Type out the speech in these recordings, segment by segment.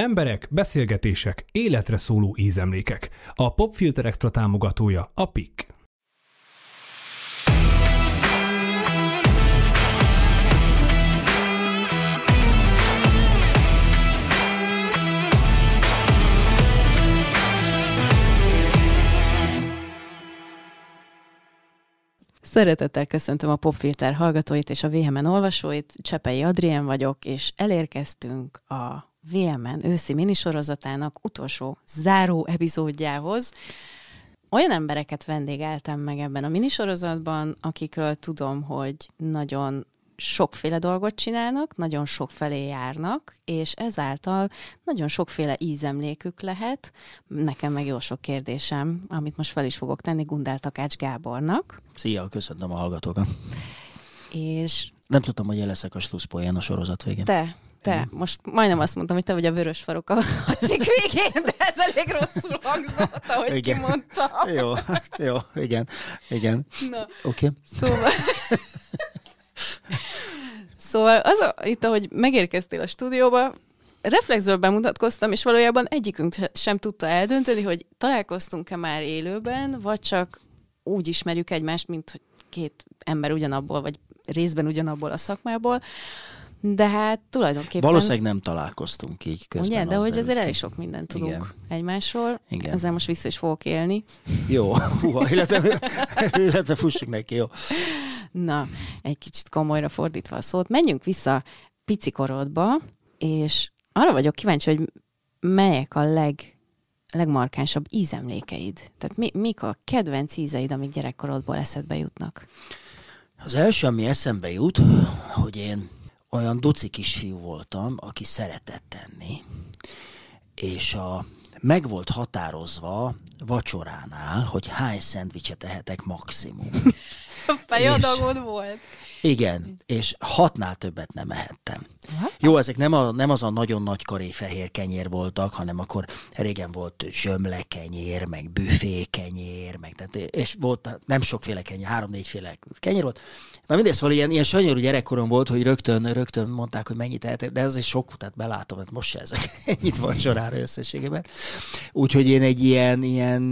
Emberek, beszélgetések, életre szóló ízemlékek. A Popfilter Extra támogatója a PIK. Szeretettel köszöntöm a Popfilter hallgatóit és a VHMN olvasóit. Csepei Adrien vagyok, és elérkeztünk a VMN őszi minisorozatának utolsó záró epizódjához. Olyan embereket vendégeltem meg ebben a minisorozatban, akikről tudom, hogy nagyon sokféle dolgot csinálnak, nagyon sokfelé járnak, és ezáltal nagyon sokféle ízemlékük lehet. Nekem meg jó sok kérdésem, amit most fel is fogok tenni Gundel Takács Gábornak. Szia, köszönöm a hallgatókat. És... Nem tudtam, hogy leszek a slusszpoén a sorozat végén. Te, te, mm. most majdnem azt mondtam, hogy te vagy a vörös farok a, a cikk végén, de ez elég rosszul hangzott, ahogy igen. kimondtam. Jó, jó, igen, igen. Oké. Okay. Szóval... szóval az a, itt, ahogy megérkeztél a stúdióba, reflexből bemutatkoztam, és valójában egyikünk sem tudta eldönteni, hogy találkoztunk-e már élőben, vagy csak úgy ismerjük egymást, mint hogy két ember ugyanabból, vagy részben ugyanabból a szakmából. De hát tulajdonképpen... Valószínűleg nem találkoztunk így közben. Ugye, de hogy azért elég sok mindent tudunk Igen. egymásról. Igen. Ezzel most vissza is fogok élni. Jó, húha, illetve, illetve fussuk neki, jó. Na, egy kicsit komolyra fordítva a szót. Menjünk vissza pici korodba és arra vagyok kíváncsi, hogy melyek a leg legmarkánsabb ízemlékeid? Tehát mi, mik a kedvenc ízeid, amik gyerekkorodból eszedbe jutnak? Az első, ami eszembe jut, hogy én olyan duci kisfiú voltam, aki szeretett tenni, és a, meg volt határozva vacsoránál, hogy hány szendvicset ehetek maximum. Fejadagod volt. Igen, és hatnál többet nem ehettem. Aha. Hát. Jó, ezek nem, a, nem az a nagyon nagy karé fehér kenyér voltak, hanem akkor régen volt zsömlekenyér, meg büfékenyér, meg, tehát, és volt nem sokféle kenyér, három-négyféle kenyér volt. Na mindegy, szóval ilyen, ilyen sanyarú gyerekkorom volt, hogy rögtön, rögtön mondták, hogy mennyit ehetek, de ez is sok, tehát belátom, hogy hát most se ezek ennyit sorára összességében. Úgyhogy én egy ilyen, ilyen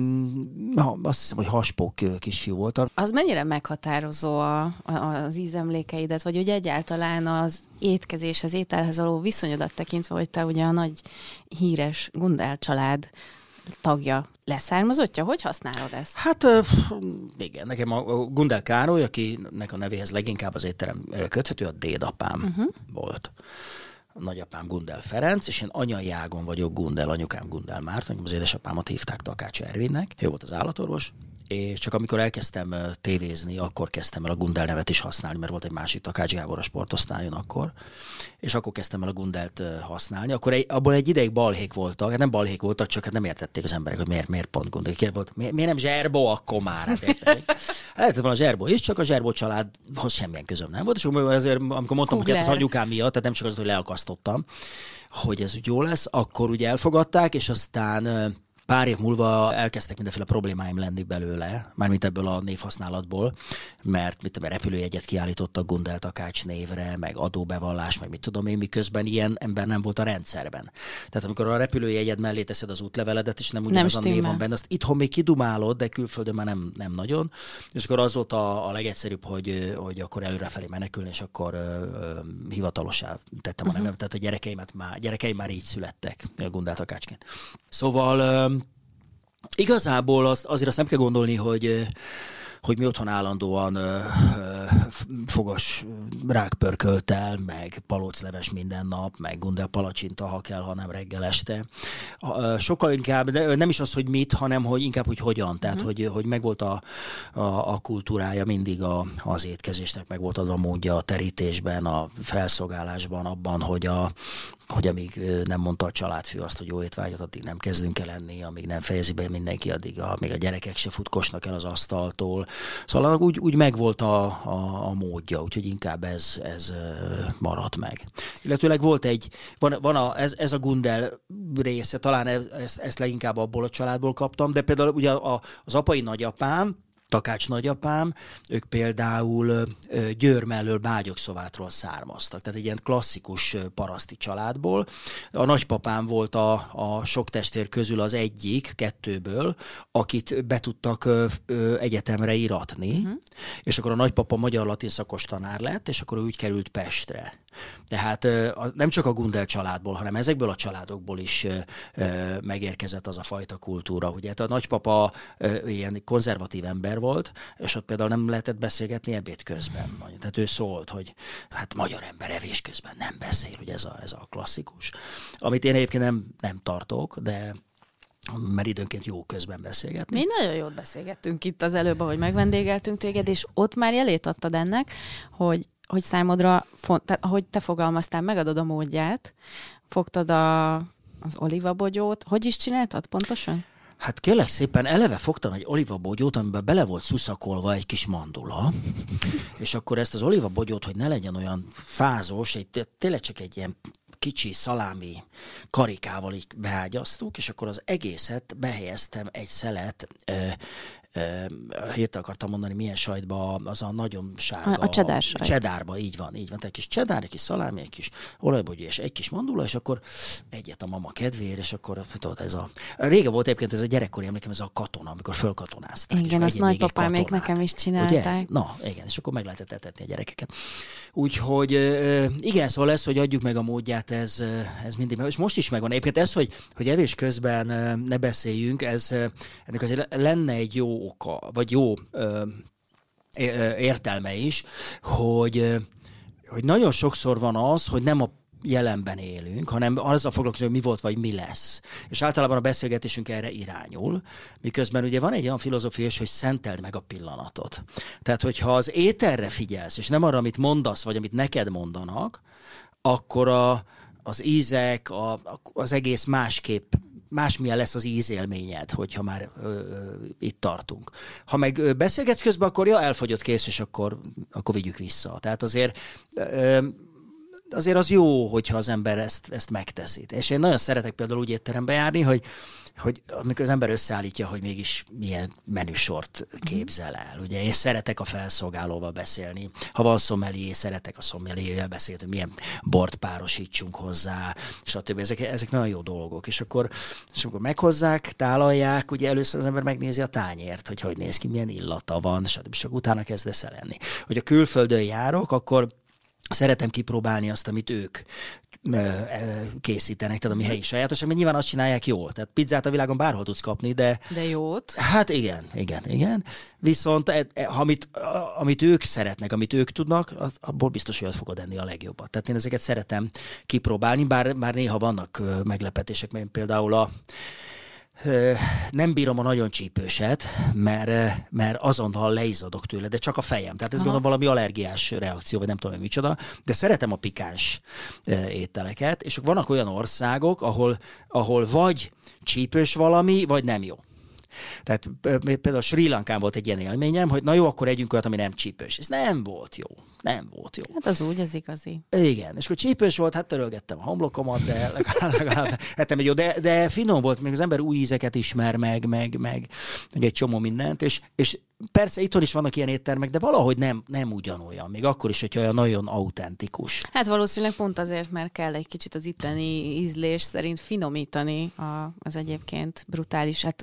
ha, azt hiszem, hogy haspók kisfiú voltam. Az mennyire meghatározó a, a, az íz emlékeidet, vagy hogy egyáltalán az étkezés, az ételhez való viszonyodat tekintve, hogy te ugye a nagy híres Gundel család tagja leszármazottja? Hogy használod ezt? Hát igen, nekem a Gundel Károly, akinek a nevéhez leginkább az étterem köthető, a dédapám uh-huh. volt. A nagyapám Gundel Ferenc, és én ágon vagyok Gundel, anyukám Gundel Márton, az édesapámat hívták Takács Ervinnek, ő volt az állatorvos, és csak amikor elkezdtem tévézni, akkor kezdtem el a Gundel nevet is használni, mert volt egy másik Takács Gábor a sportosztályon akkor, és akkor kezdtem el a Gundelt használni. Akkor egy, abból egy ideig balhék voltak, hát nem balhék voltak, csak hát nem értették az emberek, hogy miért, miért pont Gundel. Kér volt, miért, miért nem Zserbo akkor már? Hát lehetett volna Zserbo is, csak a Zserbó családhoz semmilyen közöm nem volt, és azért, amikor mondtam, Kugler. hogy hát az anyukám miatt, tehát nem csak az, hogy leakasztottam, hogy ez úgy jó lesz, akkor ugye elfogadták, és aztán Pár év múlva elkezdtek mindenféle problémáim lenni belőle, mármint ebből a névhasználatból, mert mit tudom, repülőjegyet kiállítottak Gundel Takács névre, meg adóbevallás, meg mit tudom én, miközben ilyen ember nem volt a rendszerben. Tehát amikor a repülőjegyed mellé teszed az útleveledet, és nem úgy nem a név van benne, azt itthon még kidumálod, de külföldön már nem, nem nagyon. És akkor az volt a, a legegyszerűbb, hogy, hogy akkor előrefelé menekülni, és akkor ö, ö, hivatalosá tettem uh-huh. a mhm. nevemet. Tehát a gyerekeimet már, gyerekeim már így születtek, Gundel Takácsként. Szóval ö, Igazából azt, azért azt nem kell gondolni, hogy eh, hogy mi otthon állandóan ö, eh, ö, eh, fogas rákpörköltel, meg palócleves minden nap, meg gundel palacsinta, ha kell, hanem reggel este. Sokkal inkább, de nem is az, hogy mit, hanem hogy inkább, hogy hogyan. Tehát, mm. hogy, hogy megvolt a, a, a kultúrája mindig a, az étkezésnek, megvolt az a módja a terítésben, a felszolgálásban, abban, hogy a, hogy amíg nem mondta a családfő azt, hogy jó étvágyat, addig nem kezdünk el enni, amíg nem fejezi be mindenki, addig a, még a gyerekek se futkosnak el az asztaltól. Szóval annak úgy, úgy megvolt a, a, a módja, úgyhogy inkább ez, ez maradt meg. Illetőleg volt egy, van, van a, ez, ez a Gundel része, talán ez, ezt, ezt leginkább abból a családból kaptam, de például ugye a, az apai nagyapám, Takács nagyapám, ők például Győr mellől Bágyokszovátról származtak, tehát egy ilyen klasszikus paraszti családból. A nagypapám volt a, a sok testvér közül az egyik, kettőből, akit be tudtak egyetemre iratni, uh-huh. és akkor a nagypapa magyar latin szakos tanár lett, és akkor ő úgy került Pestre. Tehát nem csak a Gundel családból, hanem ezekből a családokból is megérkezett az a fajta kultúra. Ugye a nagypapa ilyen konzervatív ember volt, és ott például nem lehetett beszélgetni ebéd közben. Tehát ő szólt, hogy hát magyar ember evés közben nem beszél, ugye ez a, ez a klasszikus. Amit én egyébként nem, nem tartok, de mert időnként jó közben beszélgetni. Mi nagyon jót beszélgettünk itt az előbb, ahogy megvendégeltünk téged, és ott már jelét adtad ennek, hogy hogy számodra, font, tehát, ahogy te fogalmaztál, megadod a módját, fogtad a, az olivabogyót, hogy is csináltad pontosan? Hát kérlek szépen, eleve fogtam egy olivabogyót, amiben bele volt szuszakolva egy kis mandula, és akkor ezt az olivabogyót, hogy ne legyen olyan fázós, egy, tényleg csak egy ilyen kicsi szalámi karikával így beágyaztuk, és akkor az egészet behelyeztem egy szelet ö, hirtelen akartam mondani, milyen sajtba az a nagyon sárga. A, a csedár sajt. Csedárba, így van, így van. Tehát egy kis csedár, egy kis szalámi, egy kis olajbogyó és egy kis mandula, és akkor egyet a mama kedvére és akkor tudod, ez a... Régen volt egyébként ez a gyerekkori emlékem, ez a katona, amikor fölkatonázták. Igen, azt nagypapám még nekem is csinálták. Ugye? Na, igen, és akkor meg lehetett etetni a gyerekeket. Úgyhogy igen, szóval lesz hogy adjuk meg a módját, ez, ez mindig meg. És most is megvan. Egyébként ez, hogy, hogy evés közben ne beszéljünk, ez ennek azért lenne egy jó oka, vagy jó ö, értelme is, hogy, hogy nagyon sokszor van az, hogy nem a jelenben élünk, hanem azzal foglalkozunk, hogy mi volt, vagy mi lesz. És általában a beszélgetésünk erre irányul, miközben ugye van egy olyan filozófia is, hogy szenteld meg a pillanatot. Tehát, hogyha az ételre figyelsz, és nem arra, amit mondasz, vagy amit neked mondanak, akkor a, az ízek, a, az egész másképp másmilyen lesz az ízélményed, hogyha már ö, itt tartunk. Ha meg beszélgetsz közben, akkor ja, elfogyott kész, és akkor, akkor vigyük vissza. Tehát azért ö, azért az jó, hogyha az ember ezt, ezt megteszi. És én nagyon szeretek például úgy étterembe járni, hogy hogy amikor az ember összeállítja, hogy mégis milyen menüsort képzel el. Mhm. Ugye én szeretek a felszolgálóval beszélni. Ha van szomelié, szeretek a szomeliével beszélni, hogy milyen bort párosítsunk hozzá, stb. Ezek, ezek nagyon jó dolgok. És akkor, és amikor meghozzák, tálalják, ugye először az ember megnézi a tányért, hogy hogy néz ki, milyen illata van, stb. És akkor utána kezdesz el Hogy a külföldön járok, akkor szeretem kipróbálni azt, amit ők készítenek, tehát ami helyi sajátos, mert nyilván azt csinálják jól. Tehát pizzát a világon bárhol tudsz kapni, de... De jót. Hát igen, igen, igen. Viszont e, e, amit, a, amit ők szeretnek, amit ők tudnak, az, abból biztos, hogy azt fogod enni a legjobbat. Tehát én ezeket szeretem kipróbálni, bár, bár néha vannak meglepetések, mert például a nem bírom a nagyon csípőset, mert, mert azonnal leizadok tőle, de csak a fejem. Tehát ez Aha. gondolom valami allergiás reakció, vagy nem tudom, hogy micsoda. De szeretem a pikáns ételeket, és vannak olyan országok, ahol, ahol vagy csípős valami, vagy nem jó. Tehát például Sri Lankán volt egy ilyen élményem, hogy na jó, akkor együnk olyat, ami nem csípős. Ez nem volt jó. Nem volt jó. Hát az úgy az igazi. Igen, és akkor csípős volt, hát törölgettem a homlokomat, de legalább, legalább ettem egy jó, de, de finom volt, még az ember új ízeket ismer meg, meg, meg, meg egy csomó mindent, és, és Persze itthon is vannak ilyen éttermek, de valahogy nem, nem ugyanolyan, még akkor is, hogyha olyan nagyon autentikus. Hát valószínűleg pont azért, mert kell egy kicsit az itteni ízlés szerint finomítani a, az egyébként brutális. Hát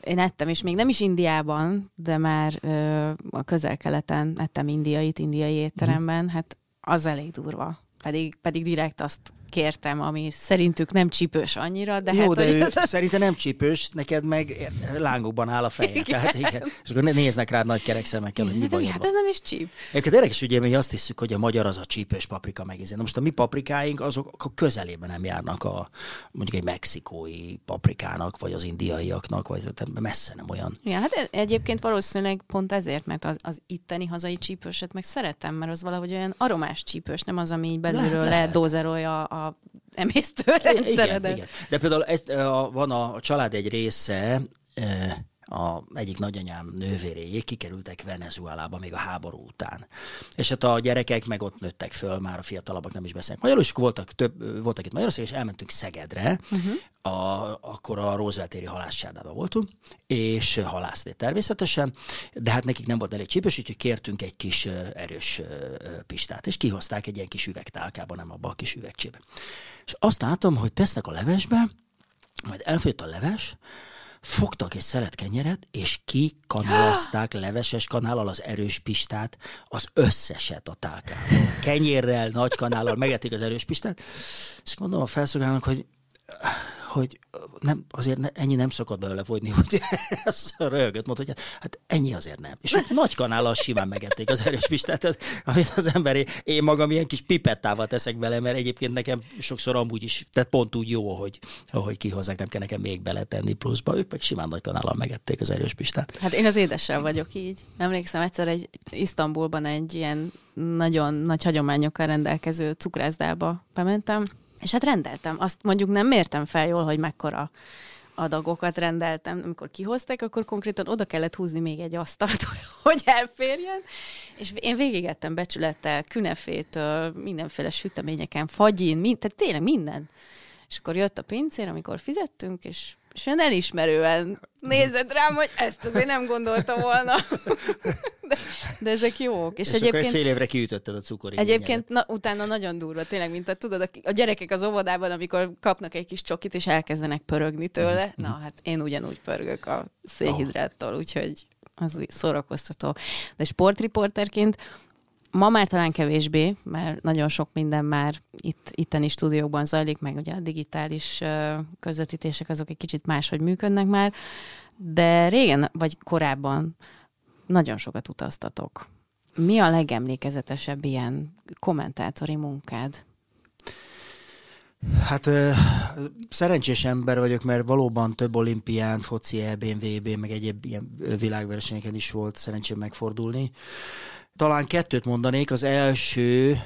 én ettem, és még nem is Indiában, de már ö, a közel-keleten ettem indiait, indiai étteremben, mhm. hát az elég durva. Pedig, pedig direkt azt kértem, ami szerintük nem csípős annyira, de Jó, hát... de ő az... nem csípős, neked meg lángokban áll a feje. Igen. Tehát, igen. És akkor néznek rád nagy kerek szemekkel, hogy mi De Hát ez nem is csíp. Egyébként érdekes, ugye mi azt hiszük, hogy a magyar az a csípős paprika megizé. Na most a mi paprikáink azok a közelében nem járnak a mondjuk egy mexikói paprikának, vagy az indiaiaknak, vagy messze nem olyan. Ja, hát e- egyébként valószínűleg pont ezért, mert az, az itteni hazai csípőset meg szeretem, mert az valahogy olyan aromás csípős, nem az, ami így belülről lehet, lehet. ledózerolja a a emésztőrendszeredet. Igen, igen. De például ezt, a, van a, a család egy része, a egyik nagyanyám nővéréjék kikerültek Venezuelába még a háború után. És hát a gyerekek meg ott nőttek föl, már a fiatalabbak nem is beszélnek magyarul, és voltak, több, voltak itt Magyarország, és elmentünk Szegedre, uh-huh. a, akkor a Roosevelt-éri halászsárdában voltunk, és halászné természetesen, de hát nekik nem volt elég csípős, úgyhogy kértünk egy kis erős pistát, és kihozták egy ilyen kis üvegtálkába, nem abba a kis üvegcsébe. És azt látom, hogy tesznek a levesbe, majd elfogyott a leves, fogtak egy kenyeret és kikanalazták leveses kanállal az erős pistát, az összeset a tálkával. Kenyérrel, nagy kanállal megetik az erős pistát, és mondom a felszolgálnak, hogy hogy nem, azért ne, ennyi nem szokott belőle fogyni, hogy ezt röhögött, mondta, hogy hát ennyi azért nem. És nagy kanállal simán megették az erős pistát, amit az emberi, én magam ilyen kis pipettával teszek bele, mert egyébként nekem sokszor amúgy is, tehát pont úgy jó, hogy, ahogy kihozzák, nem kell nekem még beletenni pluszba, ők meg simán nagy kanállal megették az erős pistát. Hát én az édessel vagyok így. Emlékszem egyszer egy Isztambulban egy ilyen nagyon nagy hagyományokkal rendelkező cukrászdába bementem, és hát rendeltem. Azt mondjuk nem mértem fel jól, hogy mekkora adagokat rendeltem. Amikor kihozták, akkor konkrétan oda kellett húzni még egy asztalt, hogy elférjen. És én végigettem becsülettel, künefétől, mindenféle süteményeken, fagyin, mind, tehát tényleg minden. És akkor jött a pincér, amikor fizettünk, és és olyan elismerően nézett rám, hogy ezt azért nem gondolta volna. De, de ezek jók. És, és egyébként, akkor fél évre kiütötted a cukorit. Egyébként na, utána nagyon durva, tényleg, mint a, tudod, a, a gyerekek az óvodában, amikor kapnak egy kis csokit, és elkezdenek pörögni tőle. Mhm, na, mhm. hát én ugyanúgy pörgök a szénhidráttól, úgyhogy az szórakoztató. De sportriporterként Ma már talán kevésbé, mert nagyon sok minden már itt, itteni stúdiókban zajlik, meg ugye a digitális közvetítések azok egy kicsit máshogy működnek már, de régen vagy korábban nagyon sokat utaztatok. Mi a legemlékezetesebb ilyen kommentátori munkád? Hát szerencsés ember vagyok, mert valóban több olimpián, foci EBN, vb meg egyéb ilyen világversenyeken is volt szerencsém megfordulni talán kettőt mondanék. Az első,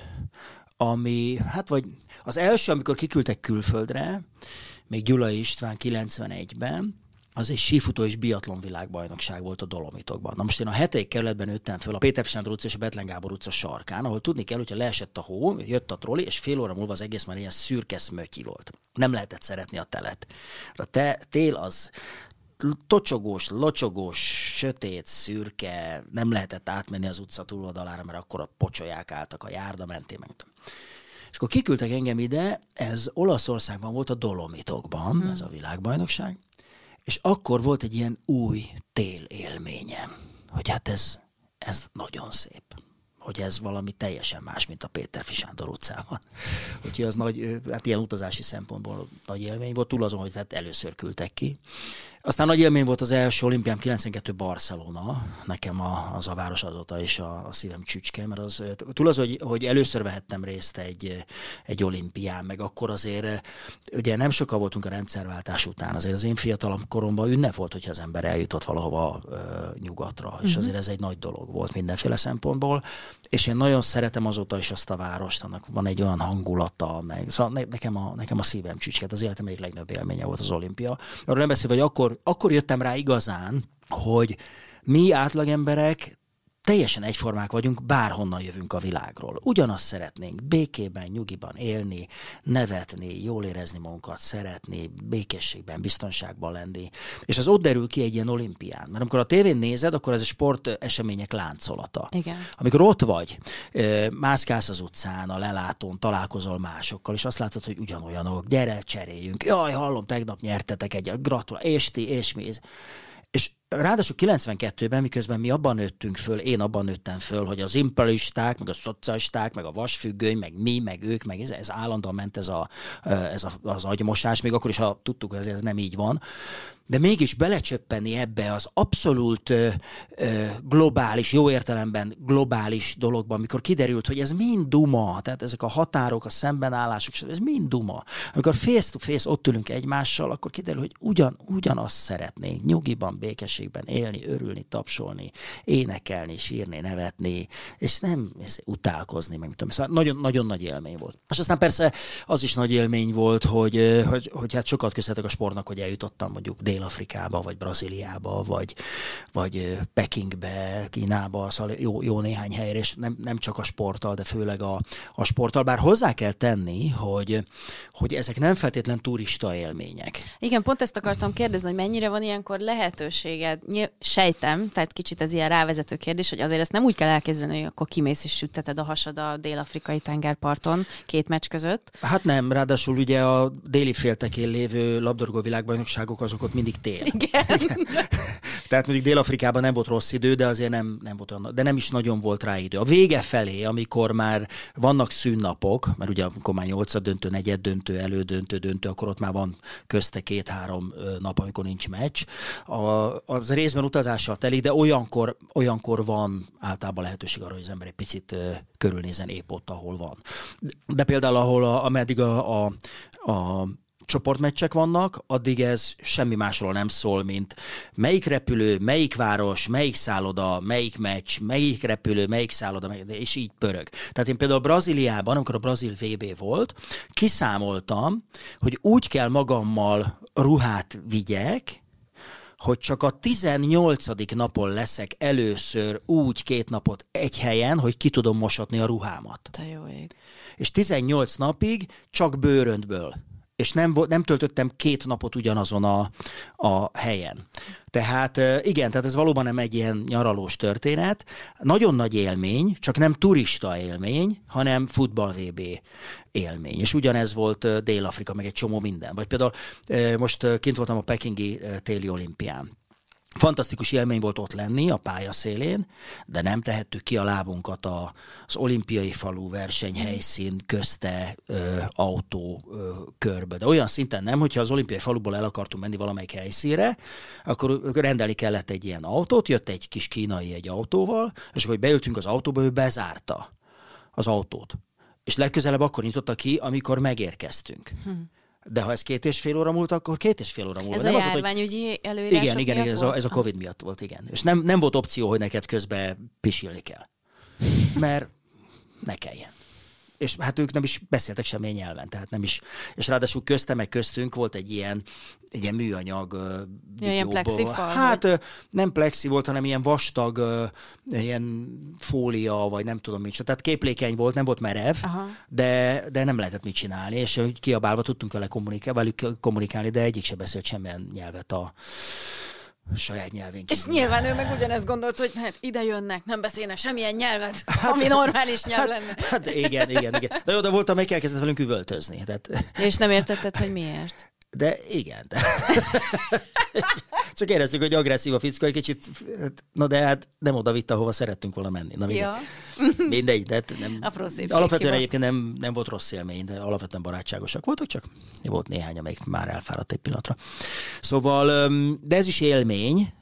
ami, hát vagy az első, amikor kiküldtek külföldre, még Gyula István 91-ben, az egy sífutó és biatlon világbajnokság volt a Dolomitokban. Na most én a hetedik kerületben nőttem föl a Péter Sándor utca és a Betlen Gábor utca sarkán, ahol tudni kell, hogyha leesett a hó, jött a troli, és fél óra múlva az egész már ilyen szürke szmöki volt. Nem lehetett szeretni a telet. A te, tél az tocsogós, locsogós, sötét, szürke, nem lehetett átmenni az utca túloldalára, mert akkor a pocsolyák álltak a járda mentén, meg És akkor kiküldtek engem ide, ez Olaszországban volt a Dolomitokban, hmm. ez a világbajnokság, és akkor volt egy ilyen új tél élményem, hogy hát ez, ez nagyon szép hogy ez valami teljesen más, mint a Péter Fisándor utcában. Úgyhogy az nagy, hát ilyen utazási szempontból nagy élmény volt, túl azon, hogy hát először küldtek ki. Aztán nagy élmény volt az első olimpiám 92 Barcelona, nekem a, az a város azóta is a, a szívem csücske, mert az, túl az, hogy, hogy először vehettem részt egy, egy olimpián, meg akkor azért ugye nem sokkal voltunk a rendszerváltás után, azért az én fiatalom koromban ünnep volt, hogyha az ember eljutott valahova uh, nyugatra, uh-huh. és mhm. azért ez egy nagy dolog volt mindenféle szempontból, és én nagyon szeretem azóta is azt a várost, annak van egy olyan hangulata, meg szóval nekem a, nekem a szívem csücske, hát az életem egyik legnagyobb élménye volt az olimpia. Arról nem beszélve, hogy akkor akkor, akkor jöttem rá igazán, hogy mi átlagemberek teljesen egyformák vagyunk, bárhonnan jövünk a világról. Ugyanazt szeretnénk békében, nyugiban élni, nevetni, jól érezni magunkat, szeretni, békességben, biztonságban lenni. És az ott derül ki egy ilyen olimpián. Mert amikor a tévén nézed, akkor ez a sport események láncolata. Igen. Amikor ott vagy, mászkálsz az utcán, a lelátón, találkozol másokkal, és azt látod, hogy ugyanolyanok, gyere, cseréljünk. Jaj, hallom, tegnap nyertetek egy, gratulál, és ti, és mi. Ez. Ráadásul 92-ben, miközben mi abban nőttünk föl, én abban nőttem föl, hogy az imperialisták, meg a szocialisták, meg a vasfüggöny, meg mi, meg ők, meg ez, ez állandóan ment ez, a, ez a, az agymosás, még akkor is, ha tudtuk, hogy ez, ez nem így van de mégis belecsöppenni ebbe az abszolút ö, ö, globális, jó értelemben globális dologba, amikor kiderült, hogy ez mind duma, tehát ezek a határok, a szembenállások, ez mind duma. Amikor face-to-face ott ülünk egymással, akkor kiderül, hogy ugyan, ugyanazt szeretnénk, nyugiban, békességben élni, örülni, tapsolni, énekelni, sírni, nevetni, és nem ez, utálkozni, meg tudom. Szóval nagyon, nagyon nagy élmény volt. És aztán persze az is nagy élmény volt, hogy, hogy, hogy hát sokat köszönhetek a sportnak, hogy eljutottam mondjuk Dél-Afrikába, vagy Brazíliába, vagy, vagy Pekingbe, Kínába, szóval jó, jó néhány helyre, és nem, nem csak a sporttal, de főleg a, a sporttal, bár hozzá kell tenni, hogy, hogy ezek nem feltétlen turista élmények. Igen, pont ezt akartam kérdezni, hogy mennyire van ilyenkor lehetőséged. Sejtem, tehát kicsit ez ilyen rávezető kérdés, hogy azért ezt nem úgy kell elkezdeni, hogy akkor kimész és sütteted a hasad a dél-afrikai tengerparton két meccs között. Hát nem, ráadásul ugye a déli féltekén lévő labdarúgó világbajnokságok azokat mindig tél. Igen. Igen. Tehát mondjuk Dél-Afrikában nem volt rossz idő, de azért nem, nem volt olyan, de nem is nagyon volt rá idő. A vége felé, amikor már vannak szűnnapok, mert ugye amikor már nyolcad döntő, negyed döntő, elődöntő, döntő, akkor ott már van közte két-három nap, amikor nincs meccs. A, az részben utazással telik, de olyankor, olyankor van általában lehetőség arra, hogy az ember egy picit körülnézen épp ott, ahol van. De például, ahol a, ameddig a, a, a csoportmeccsek vannak, addig ez semmi másról nem szól, mint melyik repülő, melyik város, melyik szálloda, melyik meccs, melyik repülő, melyik szálloda, és így pörög. Tehát én például Brazíliában, amikor a Brazil VB volt, kiszámoltam, hogy úgy kell magammal ruhát vigyek, hogy csak a 18. napon leszek először úgy két napot egy helyen, hogy ki tudom mosatni a ruhámat. Te jó ég. És 18 napig csak bőröntből és nem, nem töltöttem két napot ugyanazon a, a helyen. Tehát igen, tehát ez valóban nem egy ilyen nyaralós történet. Nagyon nagy élmény, csak nem turista élmény, hanem futball VB élmény. És ugyanez volt Dél-Afrika, meg egy csomó minden. Vagy például most kint voltam a Pekingi téli olimpián. Fantasztikus élmény volt ott lenni a pálya szélén, de nem tehettük ki a lábunkat a, az olimpiai falu versenyhelyszín közte ö, autó ö, körbe. De olyan szinten nem, hogyha az olimpiai faluból el akartunk menni valamelyik helyszínre, akkor rendelni kellett egy ilyen autót, jött egy kis kínai egy autóval, és akkor beültünk az autóba, ő bezárta az autót. És legközelebb akkor nyitotta ki, amikor megérkeztünk. Hm. De ha ez két és fél óra múlt, akkor két és fél óra múlt. Ez nem a járványügyi hogy... előírások Igen, igen, igen ez, a, ez a Covid miatt volt, igen. És nem, nem volt opció, hogy neked közben pisilni kell. Mert ne kelljen és hát ők nem is beszéltek semmilyen nyelven, tehát nem is. És ráadásul köztem, meg köztünk volt egy ilyen, egy ilyen műanyag uh, ilyen fal, Hát vagy? nem plexi volt, hanem ilyen vastag, ilyen fólia, vagy nem tudom micsoda. Tehát képlékeny volt, nem volt merev, Aha. de, de nem lehetett mit csinálni, és kiabálva tudtunk vele kommunikálni, velük kommunikálni, de egyik se beszélt semmilyen nyelvet a saját nyelvén. És nyilván ő meg ugyanezt gondolt, hogy hát ide jönnek, nem beszélnek semmilyen nyelvet, hát, ami normális nyelv hát, lenne. Hát igen, igen, igen. de jó, de voltam meg kell velünk üvöltözni. Tehát... És nem értetted, hogy miért? De igen. De. Csak éreztük, hogy agresszív a fickó, egy kicsit, hát, na de hát nem oda vitt, ahova szerettünk volna menni. Na mindegy. Ja. mindegy de hát nem, alapvetően egyébként nem, nem volt rossz élmény, de alapvetően barátságosak voltak, csak volt néhány, amelyik már elfáradt egy pillanatra. Szóval, de ez is élmény,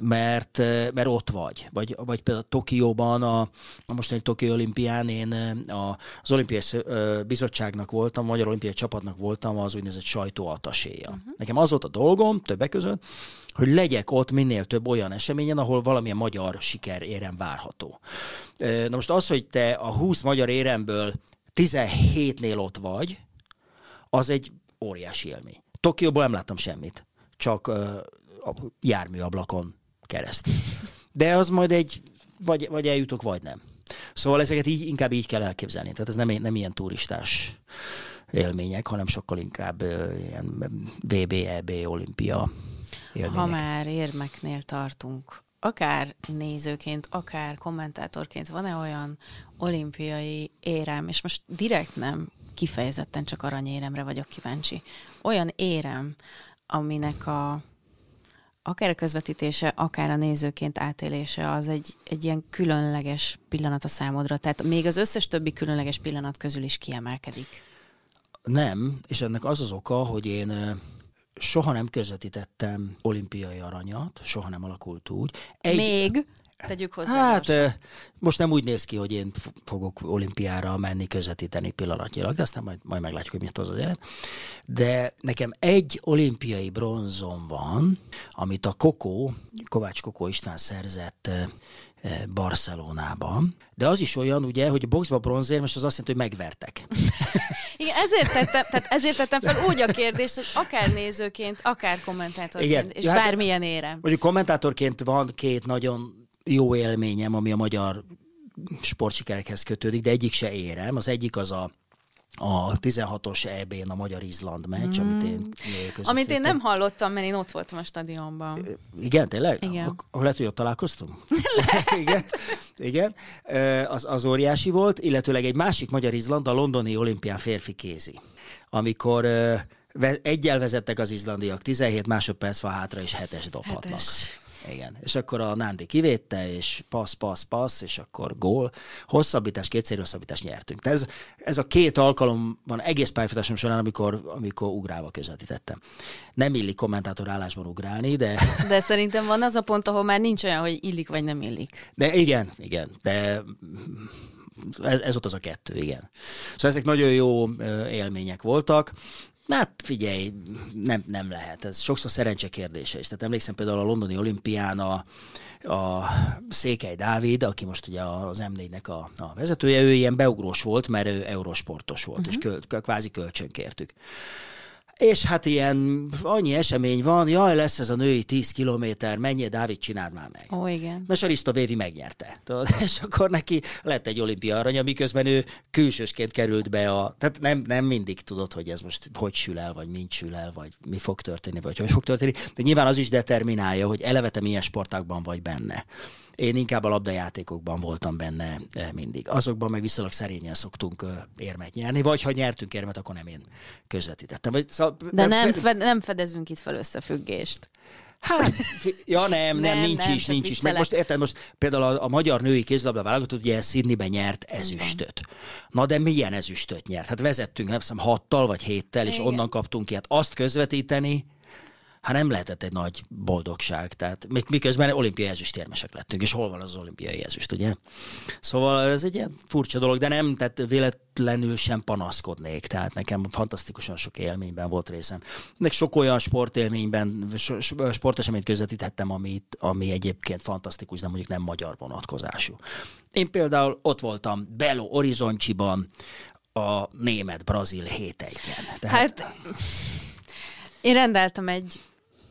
mert, eh, mert ott vagy. Vagy, vagy például Tokióban, a, a mostani Tokió olimpián én eh, a, az olimpiai eh, bizottságnak voltam, a Magyar Olimpiai Csapatnak voltam az úgynevezett sajtóataséja. Uh-huh. Mhm. Nekem az volt a dolgom, többek között, hogy legyek ott minél több olyan eseményen, ahol valamilyen magyar siker érem várható. Na most az, hogy te a 20 magyar éremből 17-nél ott vagy, az egy óriási élmény. Tokióban nem láttam semmit, csak a járműablakon kereszt. De az majd egy, vagy, vagy eljutok, vagy nem. Szóval ezeket így, inkább így kell elképzelni. Tehát ez nem, nem ilyen turistás élmények, hanem sokkal inkább ilyen VBEB e olimpia élmények. Ha már érmeknél tartunk, akár nézőként, akár kommentátorként van-e olyan olimpiai érem, és most direkt nem kifejezetten csak aranyéremre vagyok kíváncsi, olyan érem, aminek a akár a közvetítése, akár a nézőként átélése, az egy, egy ilyen különleges pillanat a számodra. Tehát még az összes többi különleges pillanat közül is kiemelkedik. Nem, és ennek az az oka, hogy én soha nem közvetítettem olimpiai aranyat, soha nem alakult úgy. Egy, még? Tegyük hozzá. Hát gyorsan. Eh, most nem úgy néz ki, hogy én fogok olimpiára menni, közvetíteni pillanatnyilag, de aztán majd, majd meglátjuk, hogy mit hoz az élet. De nekem egy olimpiai bronzom van, amit a Kokó, Kovács Kokó István szerzett eh, eh, Barcelonában. De az is olyan, ugye, hogy a boxba most az azt jelenti, hogy megvertek. Igen, ezért tettem, tehát ezért tettem fel úgy a kérdést, hogy akár nézőként, akár kommentátorként, Igen, és hát, bármilyen érem. Mondjuk kommentátorként van két nagyon jó élményem, ami a magyar sportsikerekhez kötődik, de egyik se érem. Az egyik az a a 16-os EB-n a Magyar-Izland meccs, mm. amit én mm. Amit én nem hallottam, mert én ott voltam a stadionban. Igen, tényleg? Igen. Ak- lehet, hogy ott találkoztunk? lehet. igen. igen. Az, az óriási volt, illetőleg egy másik Magyar-Izland a londoni olimpián férfi kézi. Amikor egyel vezettek az izlandiak, 17 másodperc van hátra, és hetes dobhatnak. Hetes. Igen, és akkor a Nándi kivédte, és passz, passz, passz, és akkor gól. Hosszabbítás, kétszer hosszabbítás nyertünk. tehát ez, ez a két alkalom van egész pályafutásom során, amikor, amikor ugrálva közvetítettem. Nem illik kommentátor állásban ugrálni, de... De szerintem van az a pont, ahol már nincs olyan, hogy illik vagy nem illik. De igen, igen, de ez, ez ott az a kettő, igen. Szóval ezek nagyon jó élmények voltak. Hát figyelj, nem, nem lehet. Ez sokszor szerencse kérdése is. Tehát emlékszem például a londoni olimpián a, a Székely Dávid, aki most ugye az M4-nek a, a vezetője, ő ilyen beugrós volt, mert ő eurósportos volt, uh-huh. és mhm. köl, kvázi kölcsönkértük. kértük. És hát ilyen, annyi esemény van, jaj, lesz ez a női 10 kilométer, mennyi, Dávid, csináld már meg. Ó, igen. Na, Sarista Vévi megnyerte. Tudod? És akkor neki lett egy olimpia aranya, miközben ő külsősként került be a... Tehát nem, nem mindig tudod, hogy ez most hogy sül el, vagy mint sül el, vagy mi fog történni, vagy hogy fog történni. De nyilván az is determinálja, hogy eleve te milyen sportákban vagy benne. Én inkább a labdajátékokban voltam benne eh, mindig. Azokban meg viszonylag szerényen szoktunk eh, érmet nyerni, vagy ha nyertünk érmet, akkor nem én közvetítettem. Vagy, szóval, De nem, fe, nem fedezünk itt fel összefüggést. Hát, ja nem, nem, nem nincs nem, is, nincs is. Meg most érted, most például a, a magyar női kézlabda válogatott ugye Szidnibe nyert ezüstöt. Na de milyen ezüstöt nyert? Hát vezettünk, nem hiszem, hattal vagy héttel, és Igen. onnan kaptunk ilyet. Azt közvetíteni, hát nem lehetett egy nagy boldogság. Tehát miközben olimpiai ezüstérmesek lettünk, és hol van az olimpiai ezüst, ugye? Szóval ez egy ilyen furcsa dolog, de nem, tehát véletlenül sem panaszkodnék. Tehát nekem fantasztikusan sok élményben volt részem. Nek sok olyan sportélményben, sporteseményt közvetítettem, amit, ami egyébként fantasztikus, de mondjuk nem magyar vonatkozású. Én például ott voltam Belo Horizoncsiban, a német-brazil 7 Tehát... Hát én rendeltem egy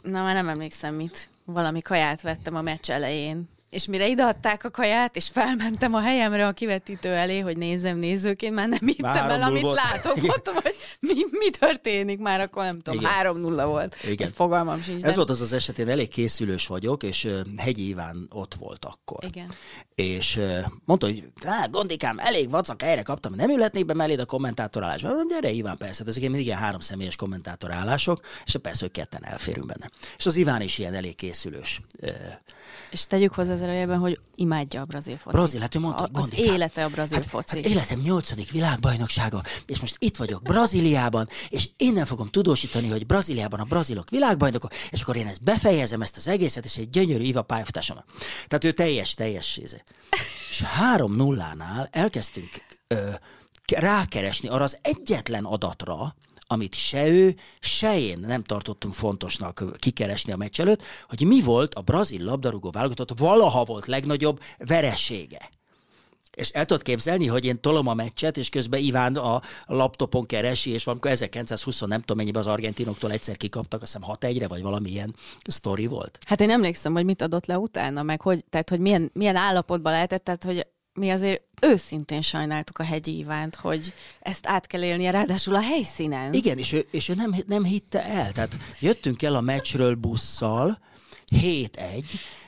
na már nem emlékszem mit, valami kaját vettem a meccs elején, és mire ideadták a kaját, és felmentem a helyemre a kivetítő elé, hogy nézzem nézőként, már nem hittem el, amit volt. látok ott, vagy mi, mi történik már, akkor nem tudom, három nulla volt. Igen. Fogalmam sincs. Ez de... volt az az eset, én elég készülős vagyok, és uh, Hegyi Iván ott volt akkor. Igen. És uh, mondta, hogy gondikám, elég vacak, erre kaptam, nem ülhetnék be melléd a kommentátorálásba. Mondom, gyere Iván, persze, de ezek mindig ilyen három személyes kommentátorálások, és persze, hogy ketten elférünk benne. És az Iván is ilyen elég készülős. Uh, és tegyük hozzá előjelben, hogy imádja a brazil focit. Brazil, hát ő mondta, a, Az hát- élete a brazil hát, foci. Hát életem nyolcadik világbajnoksága, és most itt vagyok Brazíliában, és innen fogom tudósítani, hogy Brazíliában a brazilok világbajnokok, és akkor én ezt befejezem ezt az egészet, és egy gyönyörű iva pályafutásomat. Tehát ő teljes, teljes íze. És három nullánál elkezdtünk ö, rákeresni arra az egyetlen adatra, amit se ő, se én nem tartottunk fontosnak kikeresni a meccs előtt, hogy mi volt a brazil labdarúgó válogatott valaha volt legnagyobb veresége. És el tudod képzelni, hogy én tolom a meccset, és közben Iván a laptopon keresi, és valamikor 1920 nem tudom mennyibe az argentinoktól egyszer kikaptak, azt hiszem 6 1 vagy valamilyen sztori volt. Hát én emlékszem, hogy mit adott le utána, meg hogy, tehát, hogy milyen, milyen állapotban lehetett, tehát hogy mi azért őszintén sajnáltuk a hegyi Ivánt, hogy ezt át kell élnie, ráadásul a helyszínen. Igen, és ő, és ő nem, nem hitte el. Tehát jöttünk el a meccsről busszal, 7-1,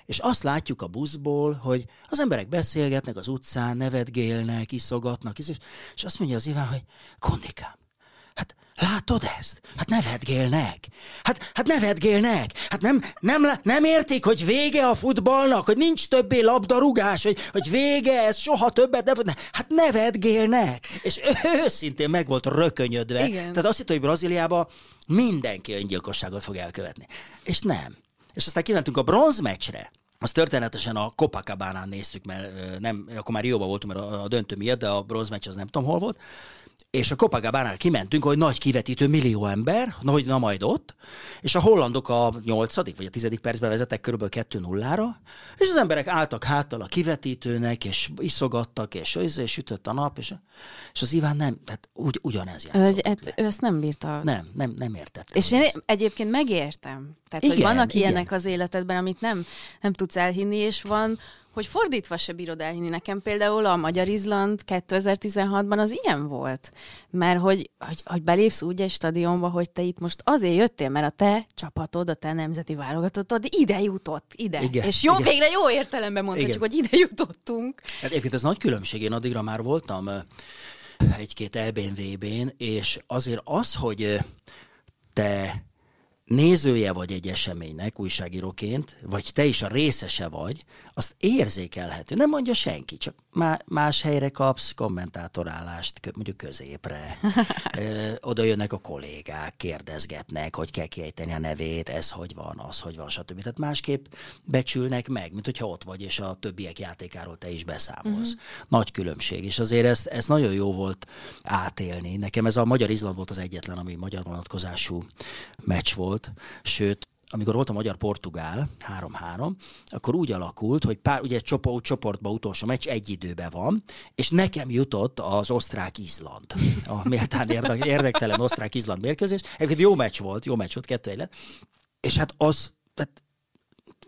és azt látjuk a buszból, hogy az emberek beszélgetnek az utcán, nevetgélnek, iszogatnak, és azt mondja az Iván, hogy kondikám, Látod ezt? Hát nevetgélnek. Hát, hát nevetgélnek. Hát nem, nem, nem értik, hogy vége a futballnak, hogy nincs többé labdarúgás, hogy, hogy vége, ez soha többet nem... Hát nevetgélnek. És őszintén meg volt rökönyödve. Igen. Tehát azt hitt, hogy Brazíliában mindenki öngyilkosságot fog elkövetni. És nem. És aztán kimentünk a bronz meccsre, Azt történetesen a Copacabánán néztük, mert nem, akkor már jóba voltunk, mert a döntő miatt, de a meccs az nem tudom hol volt és a Copacabánál kimentünk, hogy nagy kivetítő millió ember, na, hogy na majd ott, és a hollandok a nyolcadik vagy a tizedik percben vezetek körülbelül 2 0 ra és az emberek álltak háttal a kivetítőnek, és iszogattak, és, és sütött a nap, és, és az Iván nem, tehát ugy, ugyanez játszott. Hát, ő ezt nem bírta. Nem, nem, nem értette. És én ezt. egyébként megértem. Tehát, igen, hogy vannak igen. ilyenek az életedben, amit nem, nem tudsz elhinni, és van hogy fordítva se bírod elhinni. Nekem például a Magyar-Izland 2016-ban az ilyen volt. Mert hogy, hogy, hogy belépsz úgy egy stadionba, hogy te itt most azért jöttél, mert a te csapatod, a te nemzeti válogatottod ide jutott, ide. Igen, és jó, igen. végre jó értelemben mondhatjuk, igen. hogy ide jutottunk. Hát egyébként ez nagy különbség. Én addigra már voltam egy-két EBN, VB-n, és azért az, hogy te nézője vagy egy eseménynek újságíróként, vagy te is a részese vagy, azt érzékelhető. Nem mondja senki, csak más helyre kapsz kommentátorálást, mondjuk középre. Ö, oda jönnek a kollégák, kérdezgetnek, hogy kell kiejteni a nevét, ez hogy van, az hogy van, stb. Tehát másképp becsülnek meg, mint hogyha ott vagy, és a többiek játékáról te is beszámolsz. Uh-huh. Nagy különbség, és azért ezt, ezt nagyon jó volt átélni. Nekem ez a Magyar-Izland volt az egyetlen, ami magyar vonatkozású meccs volt, sőt, amikor volt a magyar-portugál 3-3, akkor úgy alakult, hogy pár, ugye csopó, csoportba utolsó meccs egy időben van, és nekem jutott az osztrák-izland. A méltán érdek, érdektelen osztrák-izland mérkőzés. Egyébként jó meccs volt, jó meccs volt, kettő lett. És hát az, tehát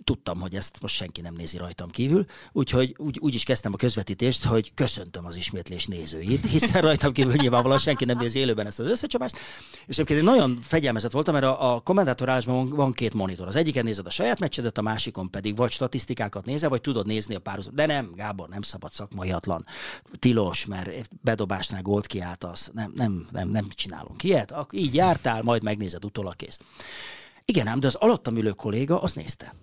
tudtam, hogy ezt most senki nem nézi rajtam kívül, úgyhogy úgy, úgy is kezdtem a közvetítést, hogy köszöntöm az ismétlés nézőit, hiszen rajtam kívül nyilvánvalóan senki nem nézi élőben ezt az összecsapást. És egyébként én nagyon fegyelmezett voltam, mert a, a kommentátorálásban van, van két monitor. Az egyiken nézed a saját meccsedet, a másikon pedig vagy statisztikákat nézel, vagy tudod nézni a párhuzamot. De nem, Gábor, nem szabad szakmaiatlan. Tilos, mert bedobásnál gólt kiáltasz. Nem, nem, nem, nem csinálunk ilyet. Így jártál, majd megnézed utólag kész. Igen ám, de az alattam ülő kolléga azt nézte.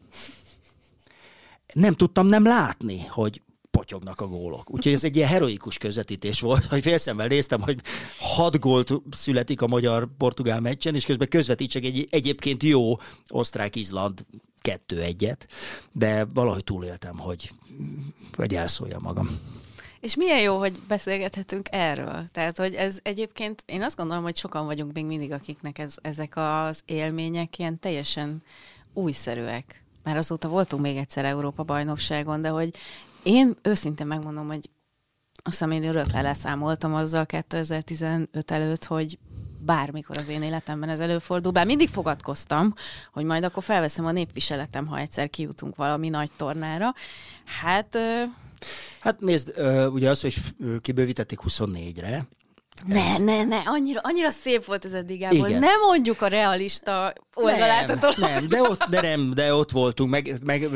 Nem tudtam nem látni, hogy potyognak a gólok. Úgyhogy ez egy ilyen heroikus közvetítés volt, hogy félszemmel néztem, hogy hat gólt születik a magyar-portugál meccsen, és közben közvetítsek egy egyébként jó osztrák-izland kettő egyet, de valahogy túléltem, hogy, hogy elszóljam magam. És milyen jó, hogy beszélgethetünk erről. Tehát, hogy ez egyébként, én azt gondolom, hogy sokan vagyunk még mindig, akiknek ez, ezek az élmények ilyen teljesen újszerűek. Már azóta voltunk még egyszer Európa bajnokságon, de hogy én őszintén megmondom, hogy azt hiszem én örökre leszámoltam azzal 2015 előtt, hogy bármikor az én életemben ez előfordul, bár mindig fogadkoztam, hogy majd akkor felveszem a népviseletem, ha egyszer kijutunk valami nagy tornára. Hát Hát nézd, ugye az, hogy kibővítették 24-re, ne, ne, ne, annyira, annyira szép volt ez eddig, Gábor. Igen. Nem mondjuk a realista oldalát nem, a dolog. Nem, de ott, de nem, de ott voltunk. Meg, meg,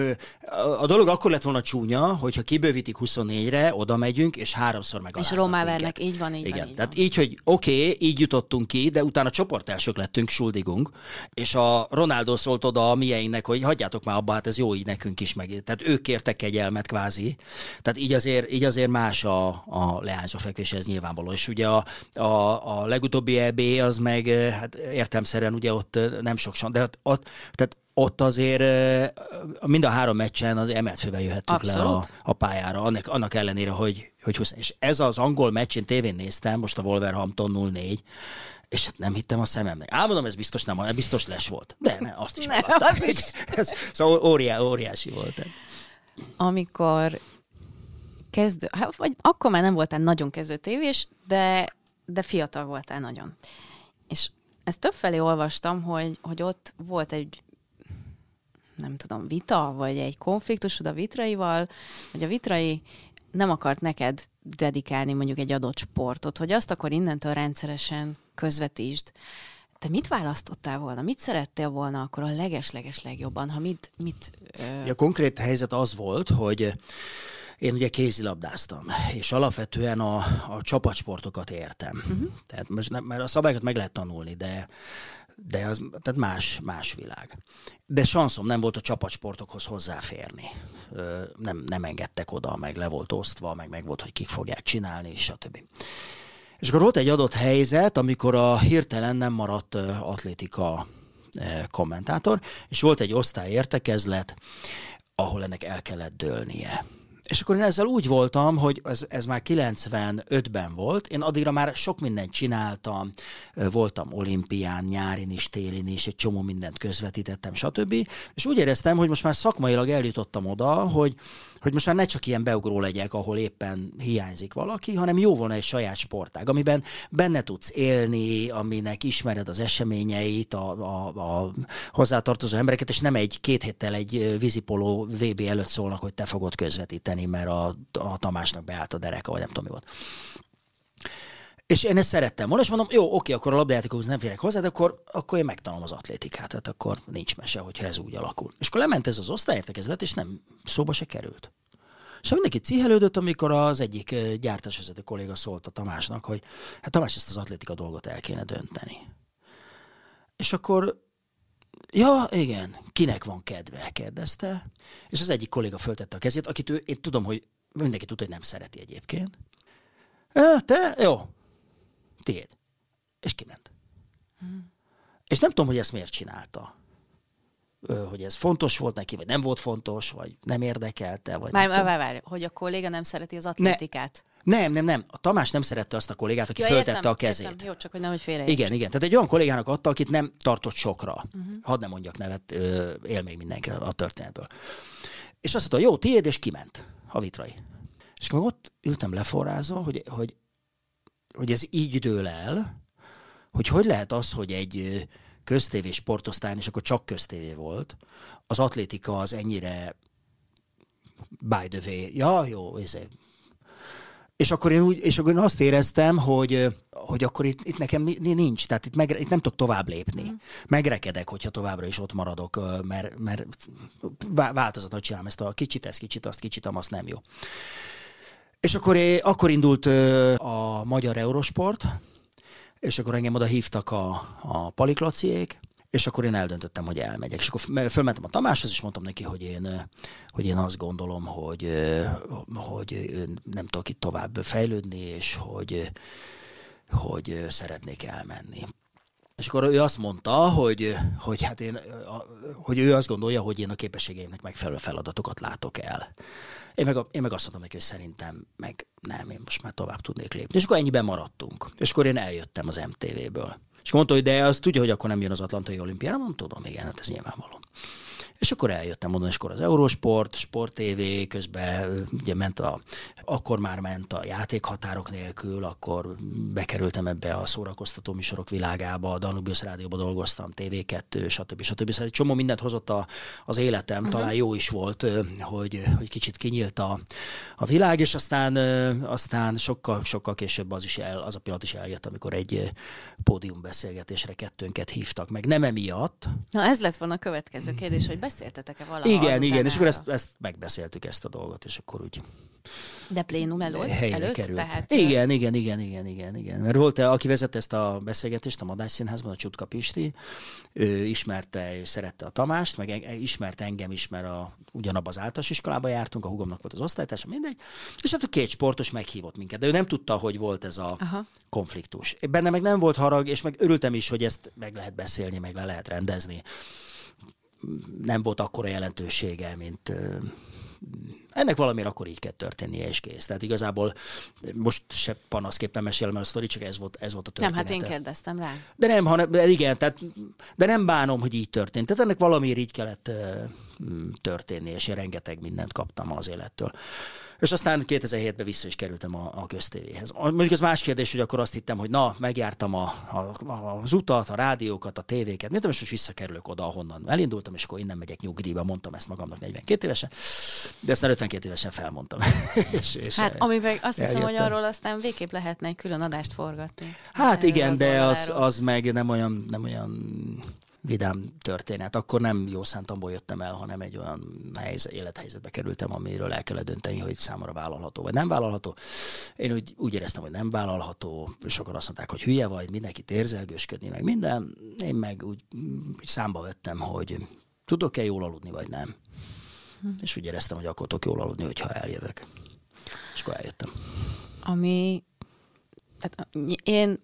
a dolog akkor lett volna csúnya, hogyha kibővítik 24-re, oda megyünk, és háromszor meg És romá vernek, így van, így Igen. van. Így Tehát van. így, hogy oké, okay, így jutottunk ki, de utána elsők lettünk, suldigunk, és a Ronaldo szólt oda a mieinek, hogy hagyjátok már abba, hát ez jó így nekünk is meg. Tehát ők kértek kegyelmet kvázi. Tehát így azért, így azért más a, a leányzó fekvés, ez nyilvánvaló. És ugye a, a, a legutóbbi EB az meg, eh, hát értelmszerűen ugye ott eh, nem sok de ott, ott, tehát ott azért eh, mind a három meccsen az emeltfővel jöhettük le a, a pályára, annak, annak ellenére, hogy, hogy 20. És ez az angol meccsén tévén néztem, most a Wolverhampton 0-4, és hát nem hittem a szememnek. Álmodom, ez biztos nem, ez biztos les volt. De ne, azt is ne, az is. ez, szóval óriá, óriási volt. Amikor kezdő, hát, vagy akkor már nem voltál nagyon kezdő tévés, de de fiatal voltál nagyon. És ezt többfelé olvastam, hogy, hogy ott volt egy nem tudom, vita, vagy egy konfliktusod a vitraival, hogy a vitrai nem akart neked dedikálni mondjuk egy adott sportot, hogy azt akkor innentől rendszeresen közvetítsd. Te mit választottál volna? Mit szerettél volna akkor a leges-leges legjobban? Ha mit... mit ö... Ja, a konkrét helyzet az volt, hogy én ugye kézilabdáztam, és alapvetően a, a csapatsportokat értem. Uh-huh. Tehát most nem, mert a szabályokat meg lehet tanulni, de de az tehát más, más világ. De sanszom nem volt a csapatsportokhoz hozzáférni. Ö, nem, nem engedtek oda, meg le volt osztva, meg meg volt, hogy kik fogják csinálni, és stb. És akkor volt egy adott helyzet, amikor a hirtelen nem maradt atlétika kommentátor, és volt egy osztály értekezlet, ahol ennek el kellett dőlnie. És akkor én ezzel úgy voltam, hogy ez, ez már 95-ben volt, én addigra már sok mindent csináltam, voltam olimpián, nyárin is, télin is, egy csomó mindent közvetítettem, stb. És úgy éreztem, hogy most már szakmailag eljutottam oda, hogy hogy most már ne csak ilyen beugró legyek, ahol éppen hiányzik valaki, hanem jó volna egy saját sportág, amiben benne tudsz élni, aminek ismered az eseményeit, a, a, a hozzátartozó embereket, és nem egy két héttel egy vízipoló VB előtt szólnak, hogy te fogod közvetíteni, mert a, a Tamásnak beállt a dereka, vagy nem tudom mi volt. És én ezt szerettem volna, és mondom, jó, oké, akkor a labdajátékokhoz nem férek hozzá, de akkor, akkor én megtanulom az atlétikát, tehát akkor nincs mese, hogyha ez úgy alakul. És akkor lement ez az osztály, értekezlet, és nem szóba se került. És mindenki cihelődött, amikor az egyik eh, gyártásvezető kolléga szólt a Tamásnak, hogy hát Tamás, ezt az atlétika dolgot el kéne dönteni. És akkor Ja, igen, kinek van kedve, kérdezte. És az egyik kolléga föltette a kezét, akit ő, én tudom, hogy mindenki tudta, hogy nem szereti egyébként. E, te? Jó, tiéd. És kiment. Hmm. És nem tudom, hogy ezt miért csinálta. Hogy ez fontos volt neki, vagy nem volt fontos, vagy nem érdekelte. Vagy várj, nem várj, várj, hogy a kolléga nem szereti az atlétikát. Ne. Nem, nem, nem. A Tamás nem szerette azt a kollégát, aki ja, föltette értem, a kezét. Értem. Jó, csak hogy nem, hogy félre. Igen, igen. Tehát egy olyan kollégának adta, akit nem tartott sokra. Uh-huh. Hadd nem mondjak nevet, él még mindenki a történetből. És azt mondta, jó, tiéd, és kiment a vitrai. És akkor ott ültem leforrázva, hogy, hogy hogy ez így dől el, hogy hogy lehet az, hogy egy köztévé sportosztályon, és akkor csak köztévé volt, az atlétika az ennyire by the way, ja, jó, ezért. És akkor én, úgy, és akkor én azt éreztem, hogy, hogy akkor itt, itt nekem nincs, tehát itt, meg, itt nem tudok tovább lépni. Mm. Megrekedek, hogyha továbbra is ott maradok, mert, mert változatot csinálom ezt a kicsit, ezt kicsit, azt kicsit, azt nem jó. És akkor, akkor indult a magyar eurósport és akkor engem oda hívtak a, a paliklaciék, és akkor én eldöntöttem, hogy elmegyek. És akkor fölmentem a Tamáshoz, és mondtam neki, hogy én, hogy én azt gondolom, hogy, hogy nem tudok itt tovább fejlődni, és hogy, hogy szeretnék elmenni. És akkor ő azt mondta, hogy, hogy, hát én, hogy ő azt gondolja, hogy én a képességeimnek megfelelő feladatokat látok el. Én meg, én meg azt mondtam neki, hogy szerintem meg nem, én most már tovább tudnék lépni. És akkor ennyiben maradtunk. És akkor én eljöttem az MTV-ből. És mondta, hogy de az tudja, hogy akkor nem jön az Atlantai olimpiára? Mondom, tudom, igen, hát ez nyilvánvaló. És akkor eljöttem mondani, és akkor az Eurosport, Sport TV, közben ugye ment a, akkor már ment a játékhatárok nélkül, akkor bekerültem ebbe a szórakoztató műsorok világába, a Danubius Rádióba dolgoztam, TV2, stb. stb. Szóval egy csomó mindent hozott a, az életem, uh-huh. talán jó is volt, hogy, hogy kicsit kinyílt a, a világ, és aztán, aztán sokkal, sokkal később az, is el, az a pillanat is eljött, amikor egy pódiumbeszélgetésre kettőnket hívtak meg. Nem emiatt. Na ez lett volna a következő mm. kérdés, hogy beszéltetek-e valaha? Igen, igen, benne? és akkor ezt, ezt megbeszéltük ezt a dolgot, és akkor úgy de plénum előtt, helyre előtt került. Tehát... Igen, igen, igen, igen, igen, igen. Mert volt, aki vezette ezt a beszélgetést a Madás Színházban, a Csutka Pisti, ő ismerte, ő szerette a Tamást, meg e- ismert engem is, mert a, ugyanabban az általános iskolában jártunk, a hugomnak volt az osztálytása, mindegy. És hát a két sportos meghívott minket, de ő nem tudta, hogy volt ez a Aha. konfliktus. Benne meg nem volt harag, és meg örültem is, hogy ezt meg lehet beszélni, meg le lehet rendezni nem volt akkora jelentősége, mint ennek valamiért akkor így kell történnie, és kész. Tehát igazából most se panaszképpen mesélem el a sztori, csak ez volt, ez volt a történet. Nem, hát én kérdeztem rá. De nem, hanem, de igen, tehát, de nem bánom, hogy így történt. Tehát ennek valamiért így kellett, történni, és én rengeteg mindent kaptam az élettől. És aztán 2007-ben vissza is kerültem a, a köztévéhez. Mondjuk az más kérdés, hogy akkor azt hittem, hogy na, megjártam a, a, az utat, a rádiókat, a tévéket, mit és most visszakerülök oda, ahonnan elindultam, és akkor innen megyek nyugdíjba, mondtam ezt magamnak 42 évesen, de már 52 évesen felmondtam. és, és hát, el, ami meg azt eljöttem. hiszem, hogy arról aztán végképp lehetne egy külön adást forgatni. Hát igen, az de az, az meg nem olyan, nem olyan vidám történet. Akkor nem jó szántamból jöttem el, hanem egy olyan helyzet, élethelyzetbe kerültem, amiről el kellett dönteni, hogy számomra vállalható vagy nem vállalható. Én úgy, úgy éreztem, hogy nem vállalható, sokan azt mondták, hogy hülye vagy, mindenkit érzelgősködni, meg minden. Én meg úgy, úgy számba vettem, hogy tudok-e jól aludni, vagy nem. Hm. És úgy éreztem, hogy akkor tudok jól aludni, hogyha eljövök. És akkor eljöttem. Ami, tehát én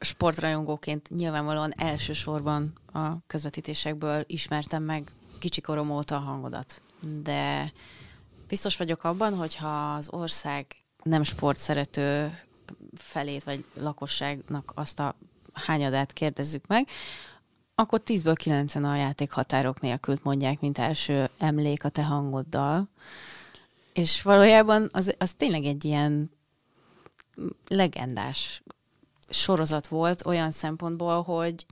sportrajongóként nyilvánvalóan elsősorban a közvetítésekből ismertem meg kicsikorom óta a hangodat. De biztos vagyok abban, hogyha az ország nem sportszerető felét, vagy lakosságnak azt a hányadát kérdezzük meg, akkor 10-ből 9 a játék határok nélkül mondják, mint első emlék a te hangoddal. És valójában az, az tényleg egy ilyen legendás sorozat volt olyan szempontból, hogy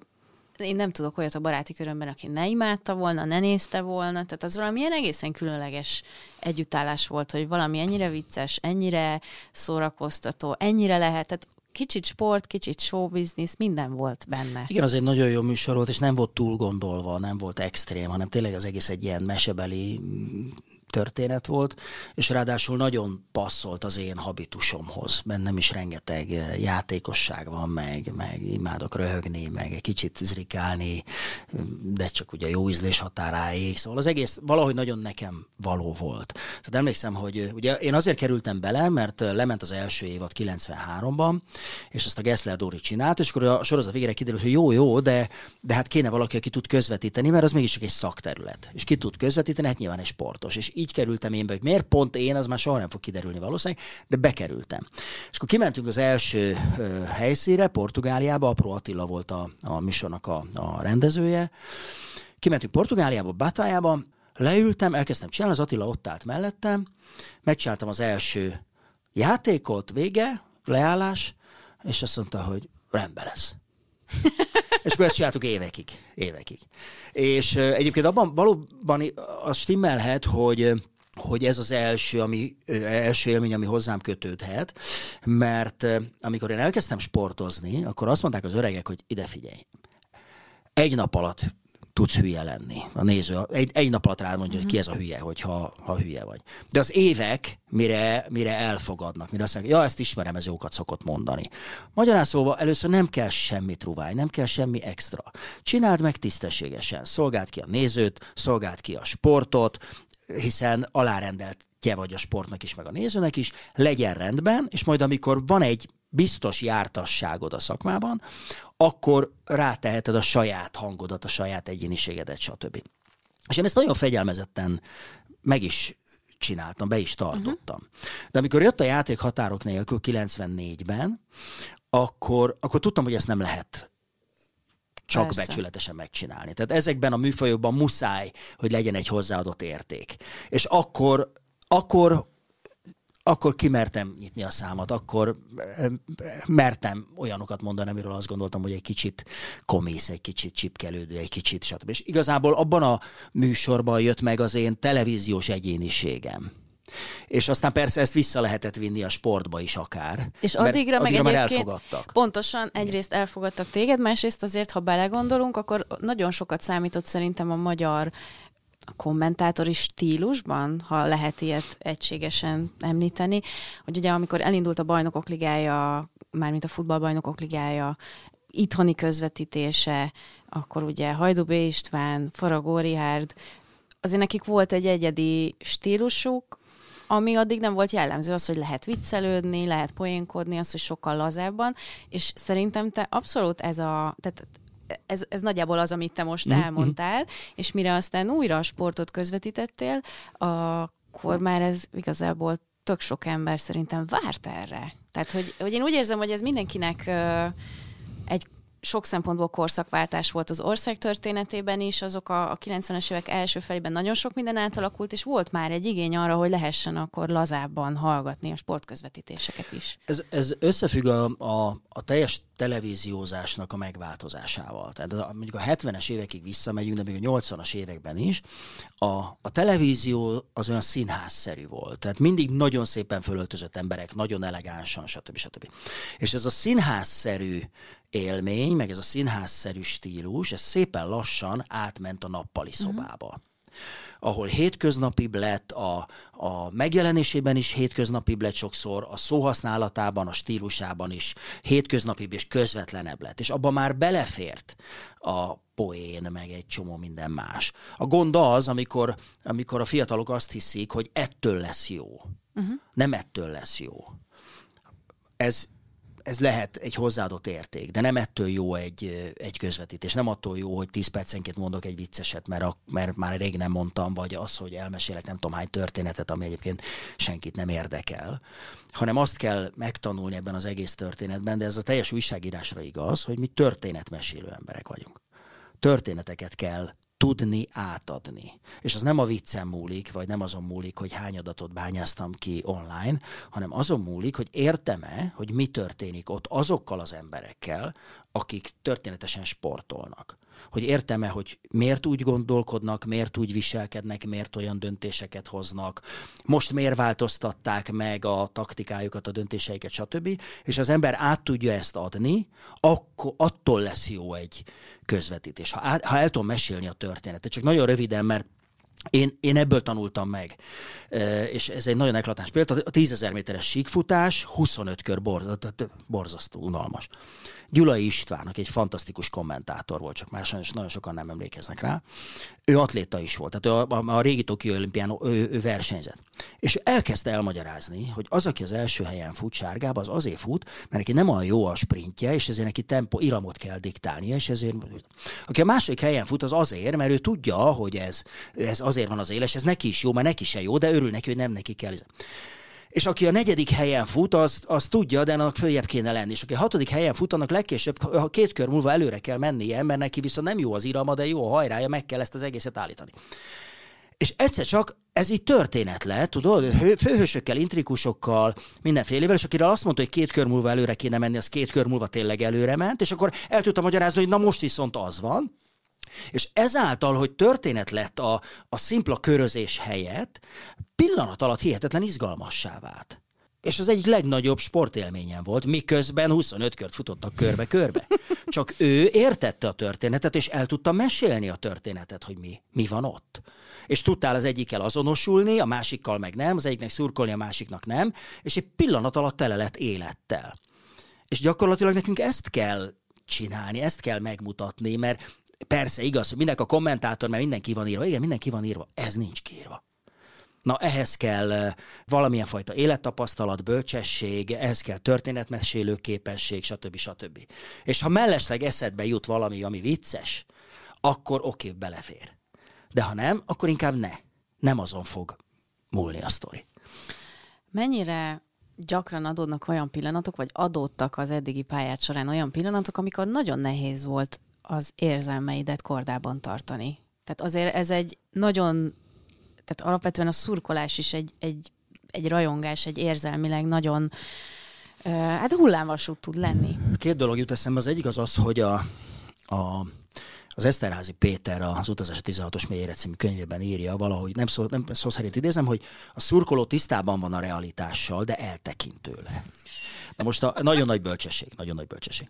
én nem tudok olyat a baráti körömben, aki ne imádta volna, ne nézte volna, tehát az valamilyen egészen különleges együttállás volt, hogy valami ennyire vicces, ennyire szórakoztató, ennyire lehet, tehát kicsit sport, kicsit business, minden volt benne. Igen, az egy nagyon jó műsor volt, és nem volt túl gondolva, nem volt extrém, hanem tényleg az egész egy ilyen mesebeli történet volt, és ráadásul nagyon passzolt az én habitusomhoz. nem is rengeteg eh, játékosság van, meg, meg imádok röhögni, meg egy kicsit zrikálni, de csak ugye jó ízlés határáig. Szóval az egész valahogy nagyon nekem való volt. Tehát emlékszem, hogy eh, ugye én azért kerültem bele, mert eh, lement az első évad 93-ban, és ezt a Gessler Dóri csinált, és akkor a sorozat végére kiderült, hogy jó, jó, de, de hát kéne valaki, aki tud közvetíteni, mert az mégis egy szakterület. És ki tud közvetíteni, hát nyilván egy sportos. És így kerültem én be, hogy miért pont én, az már soha nem fog kiderülni valószínűleg, de bekerültem. És akkor kimentünk az első helyszíre, Portugáliába, Apró Attila volt a, a műsornak a, a rendezője, kimentünk Portugáliába, Batájába, leültem, elkezdtem csinálni, az Attila ott állt mellettem, megcsináltam az első játékot, vége, leállás, és azt mondta, hogy rendben lesz. És akkor ezt csináltuk évekig. Évekig. És egyébként abban valóban az stimmelhet, hogy hogy ez az első, ami, első élmény, ami hozzám kötődhet, mert amikor én elkezdtem sportozni, akkor azt mondták az öregek, hogy ide figyelj, egy nap alatt tudsz hülye lenni. A néző egy, egy nap alatt rád mondja, hogy ki mhm. ez a hülye, hogy ha, hülye vagy. De az évek, mire, mire elfogadnak, mire azt mondják, ja, ezt ismerem, ez jókat szokott mondani. Magyarán szóval először nem kell semmi truváj, nem kell semmi extra. Csináld meg tisztességesen, szolgáld ki a nézőt, szolgáld ki a sportot, hiszen alárendelt te vagy a sportnak is, meg a nézőnek is, legyen rendben, és majd amikor van egy biztos jártasságod a szakmában, akkor ráteheted a saját hangodat, a saját egyéniségedet, stb. És én ezt nagyon fegyelmezetten meg is csináltam, be is tartottam. Uh-huh. De amikor jött a játék határok nélkül 94-ben, akkor, akkor tudtam, hogy ezt nem lehet csak Persze. becsületesen megcsinálni. Tehát ezekben a műfajokban muszáj, hogy legyen egy hozzáadott érték. És akkor, akkor akkor kimertem nyitni a számat, akkor eh, eh, mertem olyanokat mondani, amiről azt gondoltam, hogy egy kicsit komész, egy kicsit csipkelődő, egy kicsit stb. És igazából abban a műsorban jött meg az én televíziós egyéniségem. És aztán persze ezt vissza lehetett vinni a sportba is akár. És addigra, mert addigra meg egyébként elfogadtak. Pontosan, egyrészt elfogadtak téged, másrészt azért, ha belegondolunk, akkor nagyon sokat számított szerintem a magyar a kommentátori stílusban, ha lehet ilyet egységesen említeni, hogy ugye amikor elindult a Bajnokok Ligája, mármint a futballbajnokok ligája itthoni közvetítése, akkor ugye Hajdu B. István, Faragó Rihárd, azért nekik volt egy egyedi stílusuk, ami addig nem volt jellemző, az, hogy lehet viccelődni, lehet poénkodni, az, hogy sokkal lazábban, és szerintem te abszolút ez a, tehát ez, ez nagyjából az, amit te most mm-hmm. elmondtál, mhm. és mire aztán újra a sportot közvetítettél, akkor már ez igazából tök sok ember szerintem várt erre. Tehát, hogy, hogy én úgy érzem, hogy ez mindenkinek uh, egy sok szempontból korszakváltás volt az ország történetében is, azok a, a 90-es évek első felében nagyon sok minden átalakult, és volt már egy igény arra, hogy lehessen akkor lazábban hallgatni a sportközvetítéseket is. Ez, ez összefügg a, a, a teljes televíziózásnak a megváltozásával. Tehát a, mondjuk a 70-es évekig visszamegyünk, de még a 80-as években is, a, a televízió az olyan színházszerű volt. Tehát mindig nagyon szépen fölöltözött emberek, nagyon elegánsan, stb. stb. És ez a színházszerű élmény, meg ez a színházszerű stílus, ez szépen lassan átment a nappali mhm. szobába. Mm-hmm ahol hétköznapi lett, a, a megjelenésében is hétköznapi lett sokszor, a szóhasználatában, a stílusában is hétköznapi és közvetlenebb lett. És abban már belefért a poén, meg egy csomó minden más. A gond az, amikor, amikor a fiatalok azt hiszik, hogy ettől lesz jó. Uh-huh. Nem ettől lesz jó. Ez ez lehet egy hozzáadott érték, de nem ettől jó egy, egy közvetítés. Nem attól jó, hogy 10 percenként mondok egy vicceset, mert, a, mert már rég nem mondtam, vagy az, hogy elmesélek nem tudom hány történetet, ami egyébként senkit nem érdekel, hanem azt kell megtanulni ebben az egész történetben, de ez a teljes újságírásra igaz, hogy mi történetmesélő emberek vagyunk történeteket kell tudni átadni. És az nem a viccem múlik, vagy nem azon múlik, hogy hány adatot bányáztam ki online, hanem azon múlik, hogy érteme, hogy mi történik ott azokkal az emberekkel, akik történetesen sportolnak hogy értem-e, hogy miért úgy gondolkodnak, miért úgy viselkednek, miért olyan döntéseket hoznak, most miért változtatták meg a taktikájukat, a döntéseiket, stb. És az ember át tudja ezt adni, akkor attól lesz jó egy közvetítés. Ha, ha el tudom mesélni a történetet, csak nagyon röviden, mert én, én ebből tanultam meg, és ez egy nagyon eklatáns példa. A tízezer méteres síkfutás, 25 kör borz, borzasztó unalmas. Gyulai István, aki egy fantasztikus kommentátor volt, csak már sajnos nagyon sokan nem emlékeznek rá. Ő atléta is volt, tehát ő a, a, a régi Tokió olimpián ő, ő versenyzett. És elkezdte elmagyarázni, hogy az, aki az első helyen fut sárgába, az azért fut, mert neki nem olyan jó a sprintje, és ezért neki tempo, iramot kell diktálnia, és ezért... Aki a második helyen fut, az azért, mert ő tudja, hogy ez, ez azért van az éles, ez neki is jó, mert neki se jó, de örül neki, hogy nem neki kell és aki a negyedik helyen fut, az, az tudja, de annak följebb kéne lenni. És aki a hatodik helyen fut, annak legkésőbb ha két kör múlva előre kell mennie, mert neki viszont nem jó az irama, de jó a hajrája, meg kell ezt az egészet állítani. És egyszer csak ez így történet lett, tudod, főhősökkel, intrikusokkal, mindenfélevel, és akire azt mondta, hogy két kör múlva előre kéne menni, az két kör múlva tényleg előre ment, és akkor el tudtam magyarázni, hogy na most viszont az van, és ezáltal, hogy történet lett a, a szimpla körözés helyett, pillanat alatt hihetetlen izgalmassá vált. És az egyik legnagyobb sportélményem volt, miközben 25 kört futottak körbe-körbe. Csak ő értette a történetet, és el tudta mesélni a történetet, hogy mi, mi van ott. És tudtál az egyikkel azonosulni, a másikkal meg nem, az egyiknek szurkolni, a másiknak nem, és egy pillanat alatt tele lett élettel. És gyakorlatilag nekünk ezt kell csinálni, ezt kell megmutatni, mert persze igaz, hogy mindenki a kommentátor, mert mindenki van írva. Igen, mindenki van írva. Ez nincs kírva. Na ehhez kell eh, valamilyen fajta élettapasztalat, bölcsesség, ehhez kell történetmesélő képesség, stb. stb. És ha mellesleg eszedbe jut valami, ami vicces, akkor oké, okay, belefér. De ha nem, akkor inkább ne. Nem azon fog múlni a sztori. Mennyire gyakran adódnak olyan pillanatok, vagy adódtak az eddigi pályát során olyan pillanatok, amikor nagyon nehéz volt az érzelmeidet kordában tartani? Tehát azért ez egy nagyon tehát alapvetően a szurkolás is egy, egy, egy rajongás, egy érzelmileg nagyon hát hullámvasút tud lenni. Két dolog jut eszembe, az egyik az az, hogy a, a az Eszterházi Péter az utazás 16-os mélyére című könyvében írja valahogy, nem szó, nem szó szerint idézem, hogy a szurkoló tisztában van a realitással, de eltekintőle. Na most a, nagyon nagy bölcsesség, nagyon nagy bölcsesség.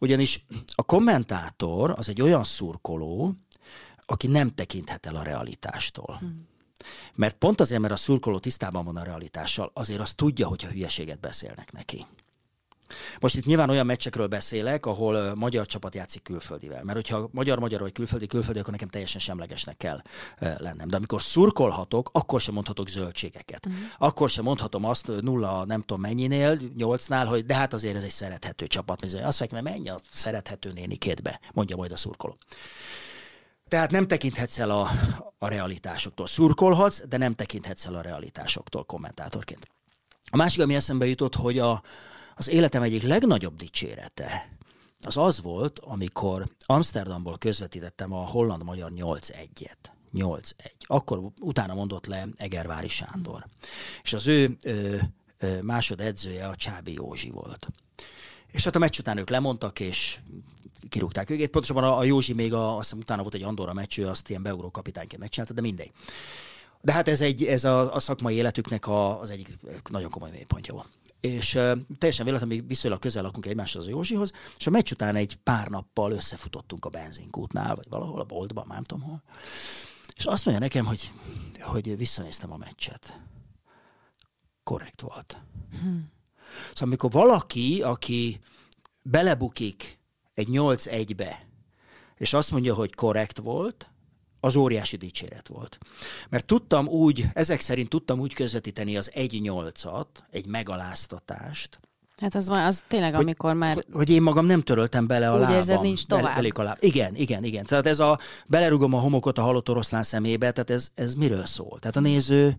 Ugyanis a kommentátor az egy olyan szurkoló, aki nem tekinthet el a realitástól. Hmm. Mert pont azért, mert a szurkoló tisztában van a realitással, azért azt tudja, hogyha hülyeséget beszélnek neki. Most itt nyilván olyan meccsekről beszélek, ahol magyar csapat játszik külföldivel. Mert hogyha magyar-magyar vagy külföldi-külföldi, akkor nekem teljesen semlegesnek kell lennem. De amikor szurkolhatok, akkor sem mondhatok zöldségeket. Uh-huh. Akkor sem mondhatom azt nulla nem tudom mennyinél, nyolcnál, hogy de hát azért ez egy szerethető csapat. Azt mondják, mert menj a szerethető néni kétbe, mondja majd a szurkoló. Tehát nem tekinthetsz el a, a realitásoktól. Szurkolhatsz, de nem tekinthetsz el a realitásoktól kommentátorként. A másik, ami eszembe jutott, hogy a, az életem egyik legnagyobb dicsérete az az volt, amikor Amsterdamból közvetítettem a holland-magyar 8-1-et. 8-1. Akkor utána mondott le Egervári Sándor. És az ő ö, ö, másodedzője a Csábi Józsi volt. És hát a meccs után ők lemondtak, és kirúgták őket. Pontosabban a, a Józsi még a, azt hiszem, utána volt egy Andorra meccs, azt ilyen beúró kapitányként megcsinálta, de mindegy. De hát ez, egy, ez a, a szakmai életüknek a, az egyik nagyon komoly mélypontja volt. És uh, teljesen véletlenül még viszonylag közel lakunk egymáshoz az Józsihoz, és a meccs után egy pár nappal összefutottunk a benzinkútnál, vagy valahol a boltban, nem tudom hol. És azt mondja nekem, hogy, hogy visszanéztem a meccset. Korrekt volt. Hmm. Szóval amikor valaki, aki belebukik egy 8-1-be, és azt mondja, hogy korrekt volt, az óriási dicséret volt. Mert tudtam úgy, ezek szerint tudtam úgy közvetíteni az 1-8-at, egy megaláztatást, Hát az, az tényleg, hogy, amikor már... Hogy én magam nem töröltem bele a úgy lábam. érzed, nincs tovább. Bel- a láb. Igen, igen, igen. Tehát ez a belerugom a homokot a halott oroszlán szemébe, tehát ez, ez miről szól? Tehát a néző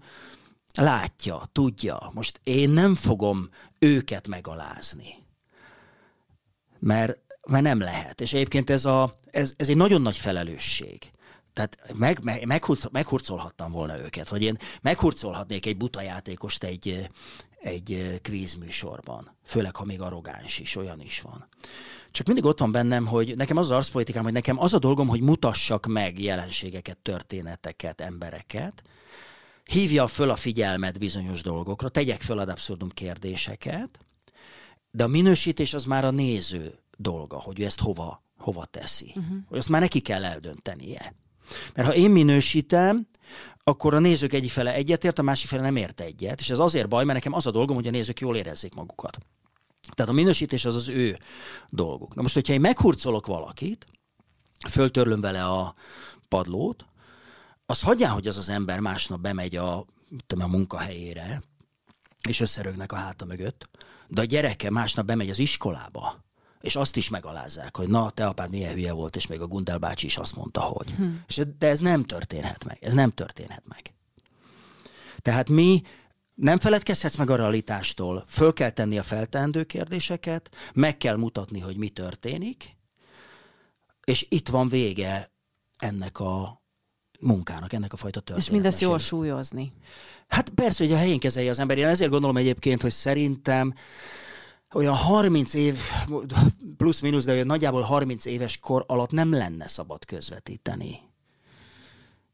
látja, tudja. Most én nem fogom őket megalázni, mert, mert nem lehet. És egyébként ez, a, ez, ez egy nagyon nagy felelősség. Tehát meg, meg, meghurcol, meghurcolhattam volna őket, vagy én meghurcolhatnék egy buta játékost egy, egy kvízműsorban. Főleg, ha még arrogáns is, olyan is van. Csak mindig ott van bennem, hogy nekem az az arszpolitikám, hogy nekem az a dolgom, hogy mutassak meg jelenségeket, történeteket, embereket, hívja föl a figyelmet bizonyos dolgokra, tegyek föl ad abszurdum kérdéseket, de a minősítés az már a néző dolga, hogy ő ezt hova, hova teszi. Uh-huh. Hogy azt már neki kell eldöntenie. Mert ha én minősítem, akkor a nézők egyik fele egyetért, a másik fele nem ért egyet, és ez azért baj, mert nekem az a dolgom, hogy a nézők jól érezzék magukat. Tehát a minősítés az az ő dolguk. Na most, hogyha én meghurcolok valakit, föltörlöm vele a padlót, az hagyján, hogy az az ember másnap bemegy a, tudom, a munkahelyére, és összerögnek a háta mögött, de a gyereke másnap bemegy az iskolába, és azt is megalázzák, hogy na, te apád milyen hülye volt, és még a Gundel bácsi is azt mondta, hogy. Hm. És, de ez nem történhet meg. Ez nem történhet meg. Tehát mi nem feledkezhetsz meg a realitástól, föl kell tenni a feltendő kérdéseket, meg kell mutatni, hogy mi történik, és itt van vége ennek a munkának, ennek a fajta történetnek. És mindezt jól súlyozni. Hát persze, hogy a helyén kezelje az ember. Én ezért gondolom egyébként, hogy szerintem olyan 30 év, plusz-minusz, de olyan nagyjából 30 éves kor alatt nem lenne szabad közvetíteni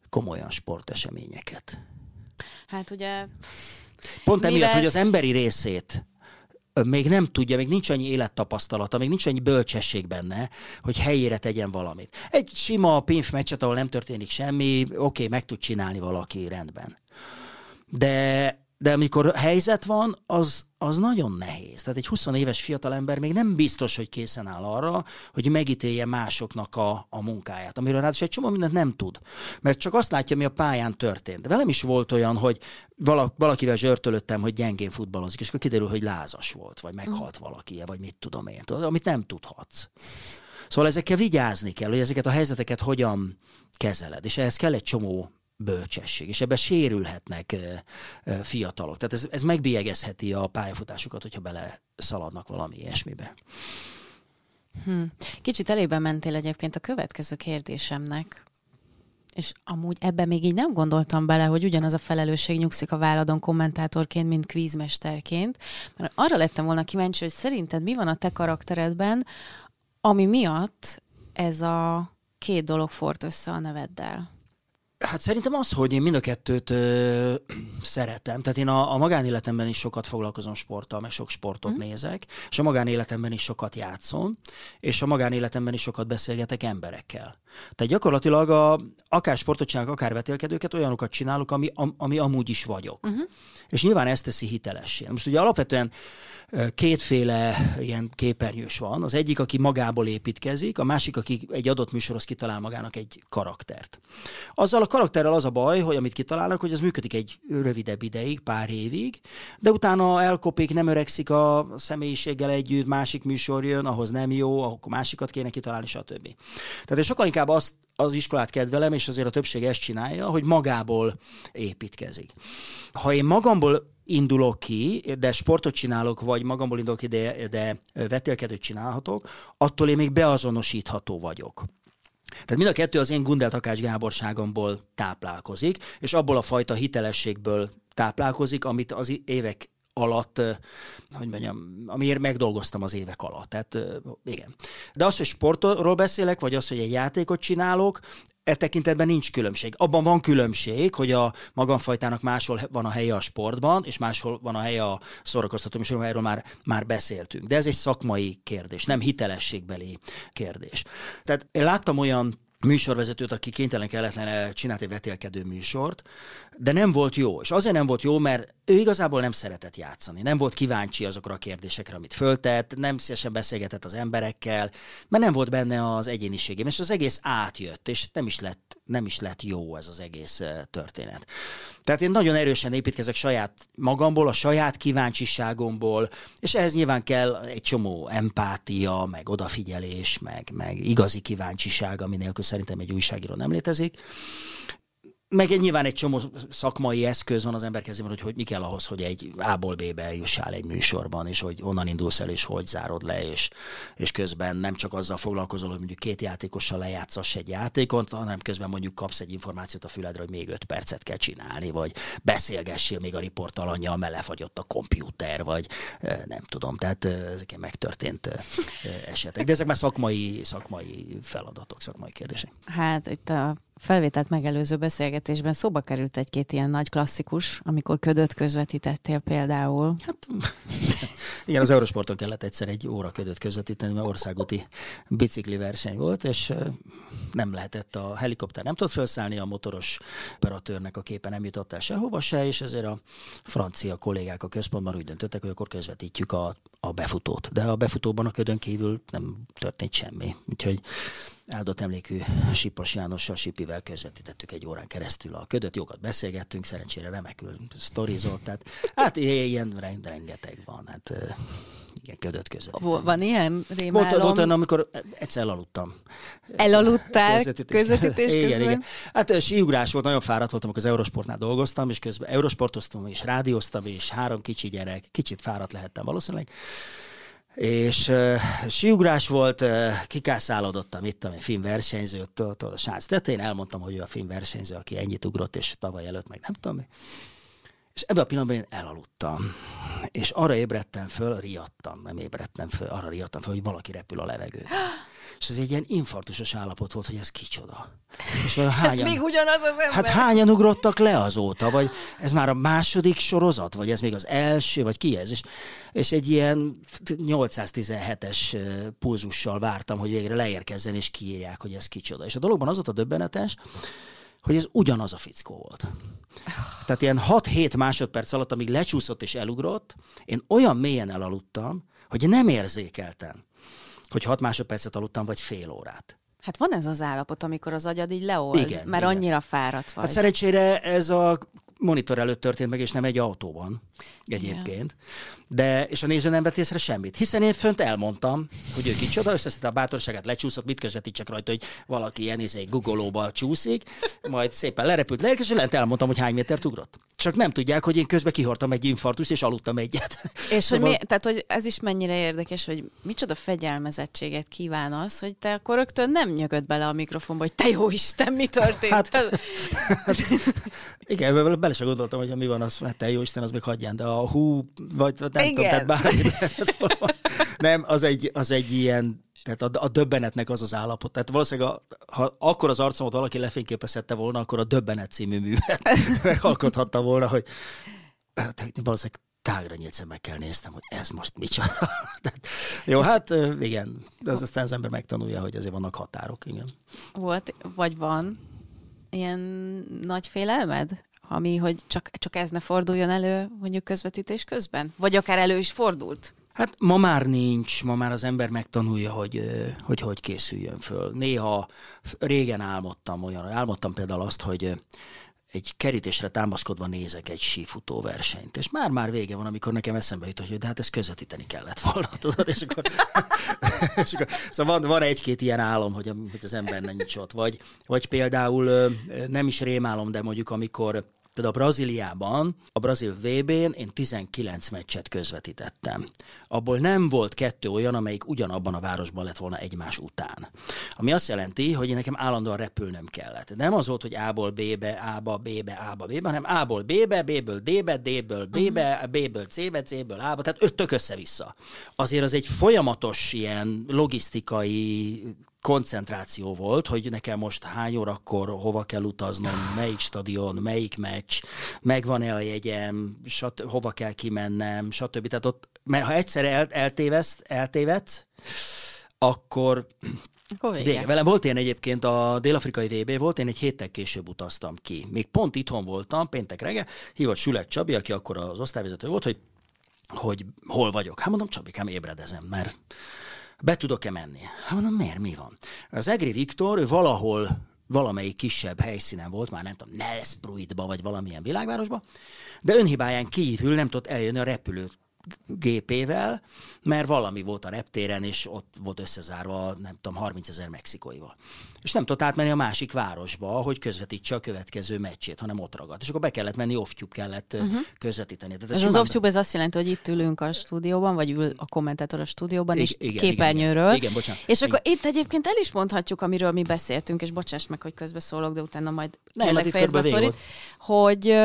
komolyan sporteseményeket. Hát ugye... Pont emiatt, mivel... hogy az emberi részét még nem tudja, még nincs annyi élettapasztalata, még nincs annyi bölcsesség benne, hogy helyére tegyen valamit. Egy sima pénf meccset, ahol nem történik semmi, oké, okay, meg tud csinálni valaki rendben. De, de amikor helyzet van, az, az nagyon nehéz. Tehát egy 20 éves fiatalember még nem biztos, hogy készen áll arra, hogy megítélje másoknak a, a munkáját, amiről ráadásul egy csomó mindent nem tud. Mert csak azt látja, mi a pályán történt. De velem is volt olyan, hogy valakivel zsörtölöttem, hogy gyengén futballozik, és akkor kiderül, hogy lázas volt, vagy meghalt valaki, vagy mit tudom én, tudod, amit nem tudhatsz. Szóval ezekkel vigyázni kell, hogy ezeket a helyzeteket hogyan kezeled, és ehhez kell egy csomó bölcsesség, és ebbe sérülhetnek fiatalok. Tehát ez, ez megbélyegezheti a pályafutásukat, hogyha bele szaladnak valami ilyesmibe. Hm. Kicsit elébe mentél egyébként a következő kérdésemnek, és amúgy ebbe még így nem gondoltam bele, hogy ugyanaz a felelősség nyugszik a váladon kommentátorként, mint kvízmesterként, mert arra lettem volna kíváncsi, hogy szerinted mi van a te karakteredben, ami miatt ez a két dolog fort össze a neveddel? Hát szerintem az, hogy én mind a kettőt ö, szeretem. Tehát én a, a magánéletemben is sokat foglalkozom sporttal, meg sok sportot mm. nézek, és a magánéletemben is sokat játszom, és a magánéletemben is sokat beszélgetek emberekkel. Tehát gyakorlatilag a, akár sportot csinálok, akár vetélkedőket, olyanokat csinálok, ami, ami amúgy is vagyok. Uh-huh. És nyilván ezt teszi hitelessé. Most ugye alapvetően kétféle ilyen képernyős van. Az egyik, aki magából építkezik, a másik, aki egy adott műsorhoz kitalál magának egy karaktert. Azzal a karakterrel az a baj, hogy amit kitalálnak, hogy az működik egy rövidebb ideig, pár évig, de utána elkopik, nem öregszik a személyiséggel együtt, másik műsor jön, ahhoz nem jó, akkor másikat kéne kitalálni, stb. Tehát sokkal inkább inkább azt az iskolát kedvelem, és azért a többség ezt csinálja, hogy magából építkezik. Ha én magamból indulok ki, de sportot csinálok, vagy magamból indulok ki, de, de vetélkedőt csinálhatok, attól én még beazonosítható vagyok. Tehát mind a kettő az én Gundel Takács Gáborságomból táplálkozik, és abból a fajta hitelességből táplálkozik, amit az évek alatt, hogy mondjam, amiért megdolgoztam az évek alatt. Tehát igen. De az, hogy sportról beszélek, vagy az, hogy egy játékot csinálok, e tekintetben nincs különbség. Abban van különbség, hogy a magamfajtának máshol van a helye a sportban, és máshol van a helye a szórakoztató műsorban, erről már, már beszéltünk. De ez egy szakmai kérdés, nem hitelességbeli kérdés. Tehát én láttam olyan műsorvezetőt, aki kénytelen kelletlen csinált egy vetélkedő műsort, de nem volt jó. És azért nem volt jó, mert ő igazából nem szeretett játszani, nem volt kíváncsi azokra a kérdésekre, amit föltett, nem szívesen beszélgetett az emberekkel, mert nem volt benne az egyéniségem. és az egész átjött, és nem is lett, nem is lett jó ez az egész történet. Tehát én nagyon erősen építkezek saját magamból, a saját kíváncsiságomból, és ehhez nyilván kell egy csomó empátia, meg odafigyelés, meg, meg igazi kíváncsiság, ami nélkül szerintem egy újságíró nem létezik meg egy, nyilván egy csomó szakmai eszköz van az ember kezében, hogy, hogy mi kell ahhoz, hogy egy A-ból B-be jussál egy műsorban, és hogy onnan indulsz el, és hogy zárod le, és, és közben nem csak azzal foglalkozol, hogy mondjuk két játékossal lejátszass egy játékot, hanem közben mondjuk kapsz egy információt a füledre, hogy még öt percet kell csinálni, vagy beszélgessél még a riportalanyjal, mert lefagyott a kompjúter, vagy nem tudom, tehát ezek megtörtént esetek. De ezek már szakmai, szakmai feladatok, szakmai kérdések. Hát itt a felvételt megelőző beszélgetésben szóba került egy-két ilyen nagy klasszikus, amikor ködöt közvetítettél például. Hát, igen, az Eurosporton kellett egyszer egy óra ködöt közvetíteni, mert országúti bicikli verseny volt, és nem lehetett a helikopter, nem tudott felszállni, a motoros operatőrnek a képe nem jutott el sehova se, és ezért a francia kollégák a központban úgy döntöttek, hogy akkor közvetítjük a, a befutót. De a befutóban a ködön kívül nem történt semmi. Úgyhogy áldott emlékű Sipos Jánossal, Sipivel közvetítettük egy órán keresztül a ködöt, jókat beszélgettünk, szerencsére remekül sztorizolt, tehát hát ilyen rengeteg van, hát igen, ködött között. Van ilyen rémálom? Volt, volt olyan, amikor egyszer elaludtam. Elaludtál közvetítés, közvetítés közben? Igen, igen. Hát síugrás volt, nagyon fáradt voltam, amikor az Eurosportnál dolgoztam, és közben Eurosportoztam, és rádióztam, és három kicsi gyerek, kicsit fáradt lehettem valószínűleg. És uh, siugrás volt, uh, kikászálódottam itt, ott, ott, versenyzőtől, a sánc tetején, elmondtam, hogy ő a film versenyző, aki ennyit ugrott, és tavaly előtt meg nem tudom mi. És ebben a pillanatban én elaludtam. És arra ébredtem föl, riadtam, nem ébredtem föl, arra riadtam föl, hogy valaki repül a levegőben. És ez egy ilyen infartusos állapot volt, hogy ez kicsoda. És hányan, ez még ugyanaz az ember. Hát hányan ugrottak le azóta, vagy ez már a második sorozat, vagy ez még az első, vagy ki ez? És, és egy ilyen 817-es pulzussal vártam, hogy végre leérkezzen, és kiírják, hogy ez kicsoda. És a dologban az volt a döbbenetes, hogy ez ugyanaz a fickó volt. Tehát ilyen 6-7 másodperc alatt, amíg lecsúszott és elugrott, én olyan mélyen elaludtam, hogy nem érzékeltem, hogy 6 másodpercet aludtam, vagy fél órát. Hát van ez az állapot, amikor az agyad így leold, igen, mert igen. annyira fáradt vagy. Hát szerencsére ez a monitor előtt történt meg, és nem egy autóban egyébként. Igen. De, és a néző nem vett észre semmit. Hiszen én fönt elmondtam, hogy ő kicsoda, összeszedte a bátorságát, lecsúszott, mit közvetítsek rajta, hogy valaki ilyen izé, guggolóba csúszik, majd szépen lerepült, le, és lent elmondtam, hogy hány métert ugrott. Csak nem tudják, hogy én közben kihortam egy infartust, és aludtam egyet. És szóval... hogy mi, tehát, hogy ez is mennyire érdekes, hogy micsoda fegyelmezettséget kíván az, hogy te akkor rögtön nem nyögöd bele a mikrofonba, hogy te jó Isten, mi történt? Hát, hát, igen, bele bele sem gondoltam, hogy ha mi van, az hát te jó Isten, az még hagyján, de a hú, vagy nem Igen. tudom, tehát bármi. nem, az egy, az egy ilyen, tehát a, a döbbenetnek az az állapot. Tehát valószínűleg, a, ha akkor az arcomot valaki lefényképezhette volna, akkor a döbbenet című művet megalkothatta volna, hogy hát, valószínűleg tágra nyílt szemekkel néztem, hogy ez most micsoda. Jó, és hát igen, de az aztán az ember megtanulja, hogy azért vannak határok, igen. Volt, vagy van ilyen nagy félelmed? ami, hogy csak, csak ez ne forduljon elő mondjuk közvetítés közben? Vagy akár elő is fordult? Hát ma már nincs, ma már az ember megtanulja, hogy hogy, hogy készüljön föl. Néha régen álmodtam olyan, álmodtam például azt, hogy egy kerítésre támaszkodva nézek egy sífutó versenyt, és már-már vége van, amikor nekem eszembe jut, hogy de hát ezt közvetíteni kellett volna, tudod, és akkor, és akkor szóval van, van egy-két ilyen álom, hogy, hogy az ember nincs ott, vagy, vagy például nem is rémálom, de mondjuk amikor Például a Brazíliában, a brazil VB-n én 19 meccset közvetítettem. Abból nem volt kettő olyan, amelyik ugyanabban a városban lett volna egymás után. Ami azt jelenti, hogy én nekem állandóan repülnöm kellett. Nem az volt, hogy A-ból B-be, A-ba, B-be, A-ba, B-be, hanem A-ból B-be, B-ből D-be, D-ből B-be, mhm. B-ből C-be, C-ből A-ba, tehát öttök össze-vissza. Azért az egy folyamatos ilyen logisztikai koncentráció volt, hogy nekem most hány órakor hova kell utaznom, melyik stadion, melyik meccs, megvan-e a jegyem, sat, hova kell kimennem, stb. Tehát ott, mert ha egyszer el, eltéveszt, eltévedsz, akkor de Velem volt én egyébként a dél-afrikai VB volt, én egy héttel később utaztam ki. Még pont itthon voltam, péntek reggel, hívott Sület Csabi, aki akkor az osztályvezető volt, hogy hogy hol vagyok. Hát mondom, Csabikám, ébredezem, mert be tudok-e menni? Hát mondom, miért, mi van? Az Egri Viktor ő valahol valamelyik kisebb helyszínen volt, már nem tudom, Nelsbruitba vagy valamilyen világvárosba, de önhibáján kívül nem tudott eljönni a repülőt gépével, mert valami volt a reptéren, és ott volt összezárva, nem tudom, 30 ezer mexikóival. És nem tudott átmenni a másik városba, hogy közvetítse a következő meccsét, hanem ott ragadt. És akkor be kellett menni, off kellett uh-huh. közvetíteni. Tehát ez az, az off ez azt jelenti, hogy itt ülünk a stúdióban, vagy ül a kommentátor a stúdióban, és igen, képernyőről. Igen, igen, bocsánat. És akkor igen. itt egyébként el is mondhatjuk, amiről mi beszéltünk, és bocsáss meg, hogy közbeszólok, de utána majd nem, kérlek fejezd a sztorit, hogy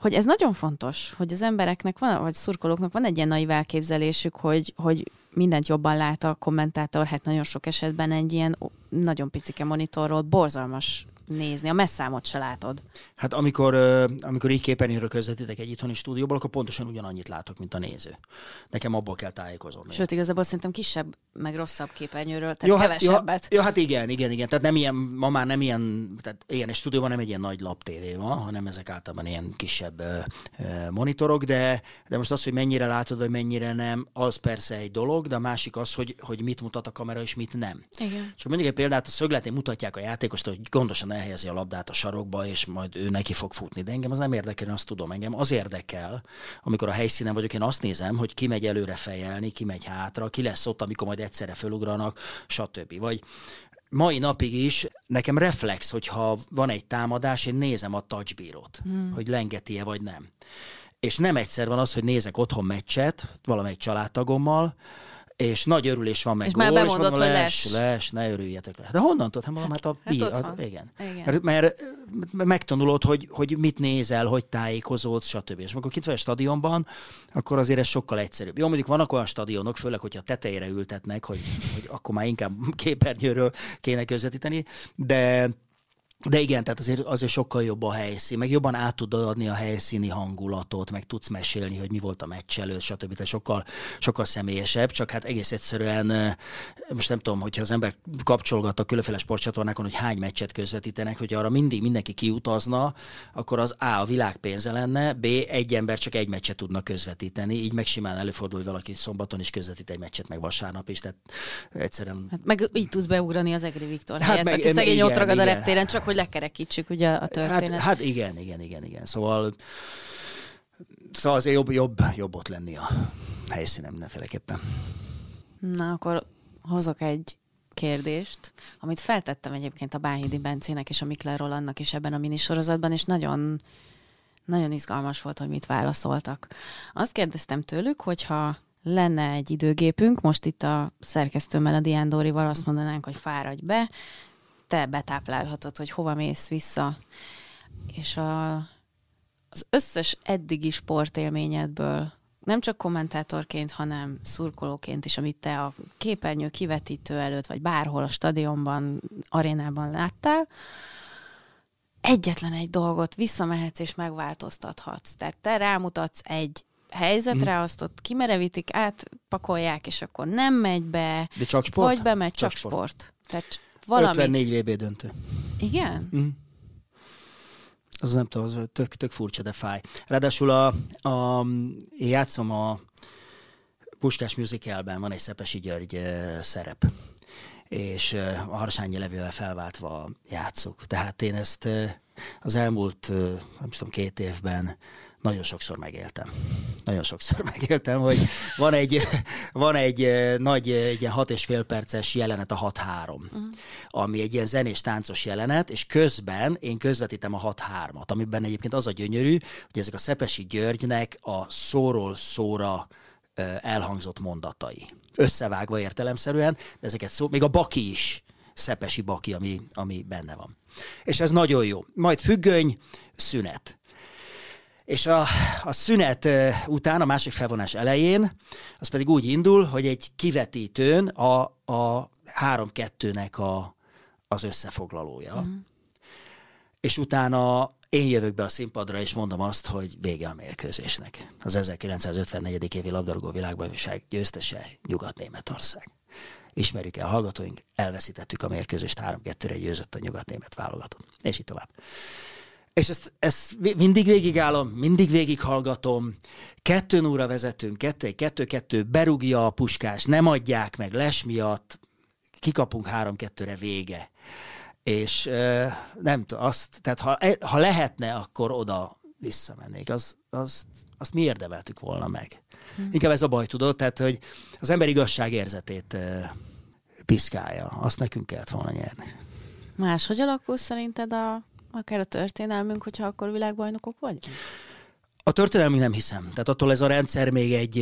hogy ez nagyon fontos, hogy az embereknek van, vagy szurkolóknak van egy ilyen naiv elképzelésük, hogy, hogy mindent jobban lát a kommentátor, hát nagyon sok esetben egy ilyen nagyon picike monitorról borzalmas nézni, a messzámot se látod. Hát amikor, amikor így képernyőről közvetítek egy itthoni stúdióból, akkor pontosan ugyanannyit látok, mint a néző. Nekem abból kell tájékozódni. Sőt, igazából szerintem kisebb, meg rosszabb képernyőről, tehát jó, hát- kevesebbet. Hát, jó, jó, hát igen, igen, igen. Tehát nem ilyen, ma már nem ilyen, tehát ilyen egy stúdióban nem egy ilyen nagy lap tévé van, hanem ezek általában ilyen kisebb ö, ö, monitorok, de, de most az, hogy mennyire látod, vagy mennyire nem, az persze egy dolog, de a másik az, hogy, hogy mit mutat a kamera, és mit nem. Igen. Csak mondjuk egy példát, a szögletén mutatják a játékost, hogy gondosan elhelyezi a labdát a sarokba, és majd ő neki fog futni. De engem az nem érdekel, azt tudom, engem az érdekel, amikor a helyszínen vagyok, én azt nézem, hogy ki megy előre fejelni, ki megy hátra, ki lesz ott, amikor majd egyszerre fölugranak, stb. Vagy mai napig is nekem reflex, hogyha van egy támadás, én nézem a touchbírot, hmm. hogy lengeti-e vagy nem. És nem egyszer van az, hogy nézek otthon meccset valamelyik családtagommal, és nagy örülés van meg. És gól, már bemondod, és mondom, hogy les, les. ne örüljetek le. Hát de honnan tudod? Hát hát, hát a hát pi, a, hát igen. igen. Mert, mert, megtanulod, hogy, hogy mit nézel, hogy tájékozódsz, stb. És amikor kint vagy a stadionban, akkor azért ez sokkal egyszerűbb. Jó, mondjuk vannak olyan stadionok, főleg, hogyha tetejére ültetnek, hogy, hogy akkor már inkább képernyőről kéne közvetíteni, de de igen, tehát azért, azért sokkal jobb a helyszín, meg jobban át tudod adni a helyszíni hangulatot, meg tudsz mesélni, hogy mi volt a meccs előtt, stb. Tehát sokkal, sokkal személyesebb, csak hát egész egyszerűen, most nem tudom, hogyha az ember kapcsolgat a különféle sportcsatornákon, hogy hány meccset közvetítenek, hogy arra mindig mindenki kiutazna, akkor az A a világ pénze lenne, B egy ember csak egy meccset tudna közvetíteni, így meg simán előfordul, hogy valaki szombaton is közvetít egy meccset, meg vasárnap is, tehát egyszerűen... Hát meg így tudsz beugrani az Egri Viktor hát helyett, meg, aki szegény igen, ott ragad igen. a reptéren, csak hogy lekerekítsük ugye a történetet. Hát, hát igen, igen, igen, igen. Szóval, szóval azért jobb, jobb, jobb ott lenni a helyszínen mindenféleképpen. Na, akkor hozok egy kérdést, amit feltettem egyébként a Báhidi Bencének és a Mikler Rolandnak is ebben a minisorozatban, és nagyon, nagyon izgalmas volt, hogy mit válaszoltak. Azt kérdeztem tőlük, hogyha lenne egy időgépünk, most itt a szerkesztő Melody Ándórival azt mondanánk, hogy fáradj be, te betáplálhatod, hogy hova mész vissza. És a, az összes eddigi sportélményedből, nem csak kommentátorként, hanem szurkolóként is, amit te a képernyő kivetítő előtt, vagy bárhol a stadionban, arénában láttál, egyetlen egy dolgot visszamehetsz és megváltoztathatsz. Tehát te rámutatsz egy helyzetre, mm. azt ott kimerevítik, átpakolják, és akkor nem megy be. De csak sport? Vagy bemegy, csak, csak sport. sport. Tehát valamit... 54 VB döntő. Igen? Mm. Az nem tudom, az tök, tök furcsa, de fáj. Ráadásul a, a, én játszom a Puskás Musicalben, van egy Szepesi György szerep és a harsányi levővel felváltva játszok. Tehát én ezt az elmúlt, nem tudom, két évben nagyon sokszor megéltem. Nagyon sokszor megéltem, hogy van egy, van egy eh, nagy, eh, egy ilyen hat és fél perces jelenet, a 6-3, uh-huh. Mhm. ami egy ilyen zenés táncos jelenet, és közben én közvetítem a 6-3-at, amiben egyébként az a gyönyörű, hogy ezek a Szepesi Györgynek a szóról szóra eh, elhangzott mondatai. Összevágva értelemszerűen, de ezeket szó, még a baki is, Szepesi baki, ami, ami benne van. És ez nagyon jó. Majd függöny, szünet és a, a szünet után, a másik felvonás elején, az pedig úgy indul, hogy egy kivetítőn a, a három-kettőnek a, az összefoglalója. Uh-huh. És utána én jövök be a színpadra, és mondom azt, hogy vége a mérkőzésnek. Az 1954. évi labdarúgó világbajnokság győztese Nyugat-Németország. Ismerjük el a hallgatóink, elveszítettük a mérkőzést, 3-2-re győzött a nyugat-német válogatott. És így tovább. És ezt, ezt mindig végigállom, mindig végighallgatom. Kettőn óra vezetünk, kettő kettő, kettő, berúgja a puskás, nem adják meg les miatt, kikapunk három-kettőre vége. És nem tudom, azt, tehát ha, e, ha lehetne, akkor oda visszamennék. Az, azt, azt mi érdemeltük volna meg. Hm. Inkább ez a baj, tudod, tehát hogy az ember igazság érzetét euh, piszkálja. Azt nekünk kellett volna nyerni. Máshogy alakul szerinted a akár a történelmünk, hogyha akkor világbajnokok vagy? A történelmünk nem hiszem. Tehát attól ez a rendszer még egy,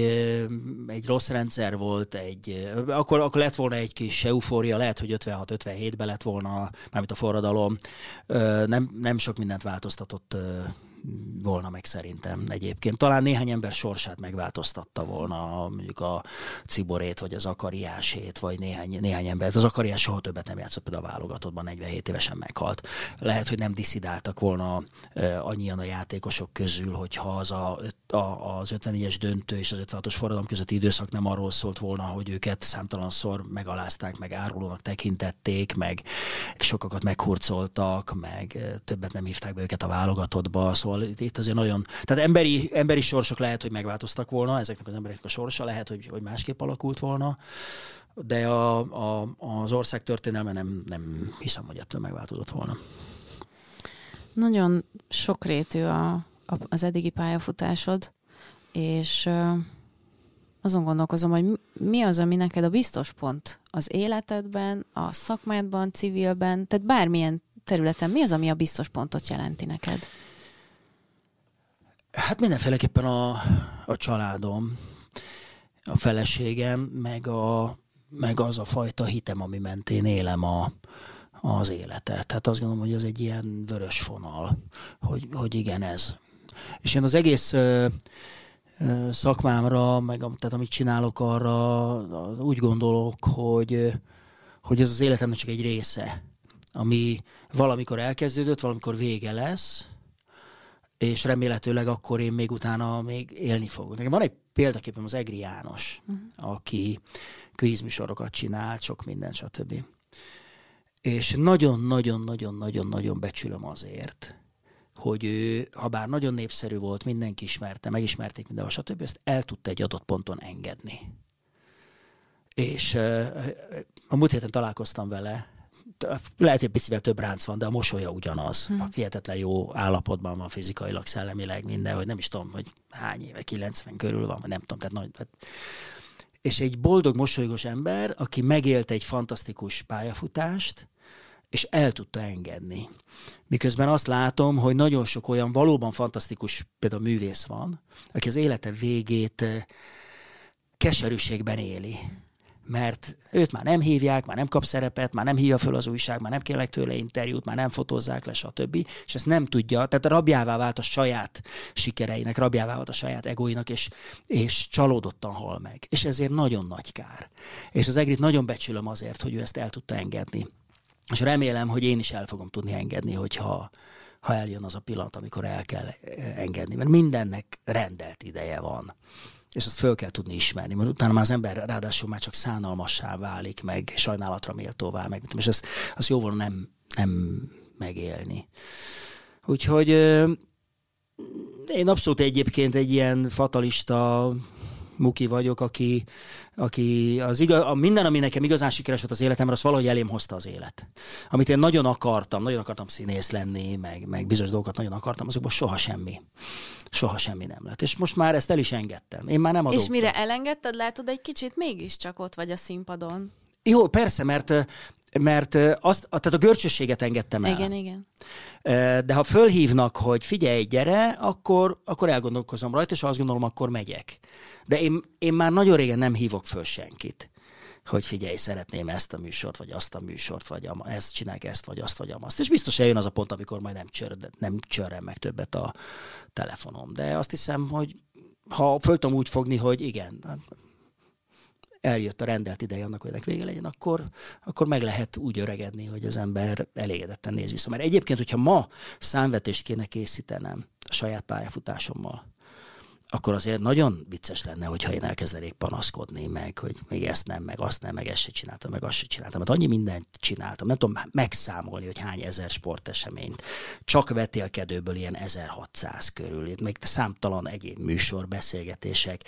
egy rossz rendszer volt, egy, akkor, akkor lett volna egy kis eufória, lehet, hogy 56-57-ben lett volna, mármint a forradalom. Nem, nem sok mindent változtatott volna meg szerintem egyébként. Talán néhány ember sorsát megváltoztatta volna, mondjuk a Ciborét, vagy az Akariásét, vagy néhány, néhány embert. Az Akariás soha többet nem játszott például a válogatottban, 47 évesen meghalt. Lehet, hogy nem diszidáltak volna annyian a játékosok közül, hogyha az a, a, az 54-es döntő és az 56-os forradalom közötti időszak nem arról szólt volna, hogy őket számtalanszor megalázták, meg árulónak tekintették, meg sokakat meghurcoltak, meg többet nem hívták be őket a válogatottba, szóval Szóval itt azért nagyon... Tehát emberi, emberi sorsok lehet, hogy megváltoztak volna, ezeknek az embereknek a sorsa lehet, hogy, hogy másképp alakult volna, de a, a, az ország történelme nem, nem hiszem, hogy ettől megváltozott volna. Nagyon sokrétű a, a, az eddigi pályafutásod, és azon gondolkozom, hogy mi az, ami neked a biztos pont az életedben, a szakmádban, civilben, tehát bármilyen területen, mi az, ami a biztos pontot jelenti neked? Hát mindenféleképpen a, a családom, a feleségem, meg, a, meg az a fajta hitem, ami mentén élem a, az életet. Tehát azt gondolom, hogy ez egy ilyen vörös fonal, hogy, hogy igen, ez. És én az egész ö, ö, szakmámra, meg a, tehát amit csinálok arra, úgy gondolok, hogy, hogy ez az életemnek csak egy része, ami valamikor elkezdődött, valamikor vége lesz, és remélhetőleg akkor én még utána még élni fogok. Nekem van egy példaképem az Egri János, uh-huh. aki kvízműsorokat csinált, sok minden, stb. És nagyon-nagyon-nagyon-nagyon-nagyon becsülöm azért, hogy ő, ha bár nagyon népszerű volt, mindenki ismerte, megismerték minden, stb., ezt el tudta egy adott ponton engedni. És a múlt héten találkoztam vele, lehet, hogy picivel több ránc van, de a mosolya ugyanaz. Hmm. Hihetetlen jó állapotban van fizikailag, szellemileg minden, hogy nem is tudom, hogy hány éve, 90 körül van, nem tudom, tehát nagy... Tehát... És egy boldog, mosolygos ember, aki megélte egy fantasztikus pályafutást, és el tudta engedni. Miközben azt látom, hogy nagyon sok olyan valóban fantasztikus, például művész van, aki az élete végét eh, keserűségben éli mert őt már nem hívják, már nem kap szerepet, már nem hívja föl az újság, már nem kérlek tőle interjút, már nem fotózzák le, stb. És ezt nem tudja, tehát a rabjává vált a saját sikereinek, rabjává vált a saját egóinak, és, és csalódottan hal meg. És ezért nagyon nagy kár. És az Egrit nagyon becsülöm azért, hogy ő ezt el tudta engedni. És remélem, hogy én is el fogom tudni engedni, hogyha ha eljön az a pillanat, amikor el kell engedni, mert mindennek rendelt ideje van és azt föl kell tudni ismerni, mert utána már az ember ráadásul már csak szánalmassá válik, meg sajnálatra méltóvá, meg, és ezt, azt jó volna nem, nem megélni. Úgyhogy én abszolút egyébként egy ilyen fatalista Muki vagyok, aki, aki az igaz, a minden, ami nekem igazán sikeres volt az életemre, az valahogy elém hozta az élet. Amit én nagyon akartam, nagyon akartam színész lenni, meg, meg bizonyos dolgokat nagyon akartam, azokból soha semmi. Soha semmi nem lett. És most már ezt el is engedtem. Én már nem adok. És mire elengedted, látod, egy kicsit mégiscsak ott vagy a színpadon. Jó, persze, mert mert azt, tehát a görcsösséget engedtem el. Igen, igen. De ha fölhívnak, hogy figyelj, gyere, akkor, akkor elgondolkozom rajta, és azt gondolom, akkor megyek. De én, én már nagyon régen nem hívok föl senkit hogy figyelj, szeretném ezt a műsort, vagy azt a műsort, vagy am- ezt csinálják, ezt, vagy azt, vagy azt. És biztos eljön az a pont, amikor majd nem, csör, nem csörrem meg többet a telefonom. De azt hiszem, hogy ha föl tudom úgy fogni, hogy igen, hát eljött a rendelt ideje annak, hogy ennek vége legyen, akkor, akkor meg lehet úgy öregedni, hogy az ember elégedetten néz vissza. Mert egyébként, hogyha ma számvetést kéne készítenem a saját pályafutásommal, akkor azért nagyon vicces lenne, hogyha én elkezdenék panaszkodni meg, hogy még ezt nem, meg azt nem, meg ezt se csináltam, meg azt se csináltam. Mert hát annyi mindent csináltam, nem tudom megszámolni, hogy hány ezer sporteseményt. Csak vetélkedőből ilyen 1600 körül, még számtalan egyéb műsor, beszélgetések.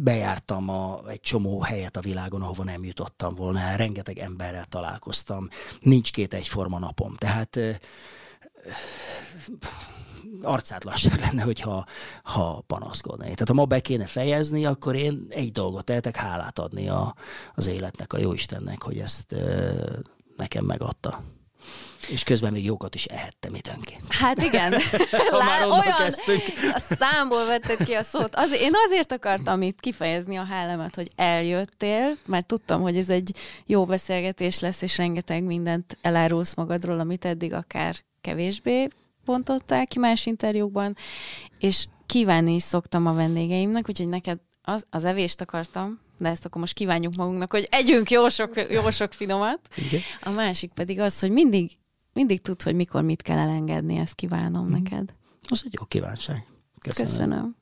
Bejártam a, egy csomó helyet a világon, ahova nem jutottam volna. Rengeteg emberrel találkoztam. Nincs két egyforma napom. Tehát arcátlanság lenne, hogyha ha panaszkodné. Tehát ha ma be kéne fejezni, akkor én egy dolgot tehetek, hálát adni a, az életnek, a jóistennek, hogy ezt e, nekem megadta. És közben még jókat is ehettem időnként. Hát igen. Lá, olyan a számból vetted ki a szót. Az, én azért akartam itt kifejezni a hálámat, hogy eljöttél, mert tudtam, hogy ez egy jó beszélgetés lesz, és rengeteg mindent elárulsz magadról, amit eddig akár kevésbé pontották ki más interjúkban, és kívánni is szoktam a vendégeimnek, úgyhogy neked az, az evést akartam, de ezt akkor most kívánjuk magunknak, hogy együnk jó sok, jó sok finomat. Igen. A másik pedig az, hogy mindig, mindig tud, hogy mikor mit kell elengedni, ezt kívánom mm. neked. Az egy jó kívánság. Köszönöm. Köszönöm.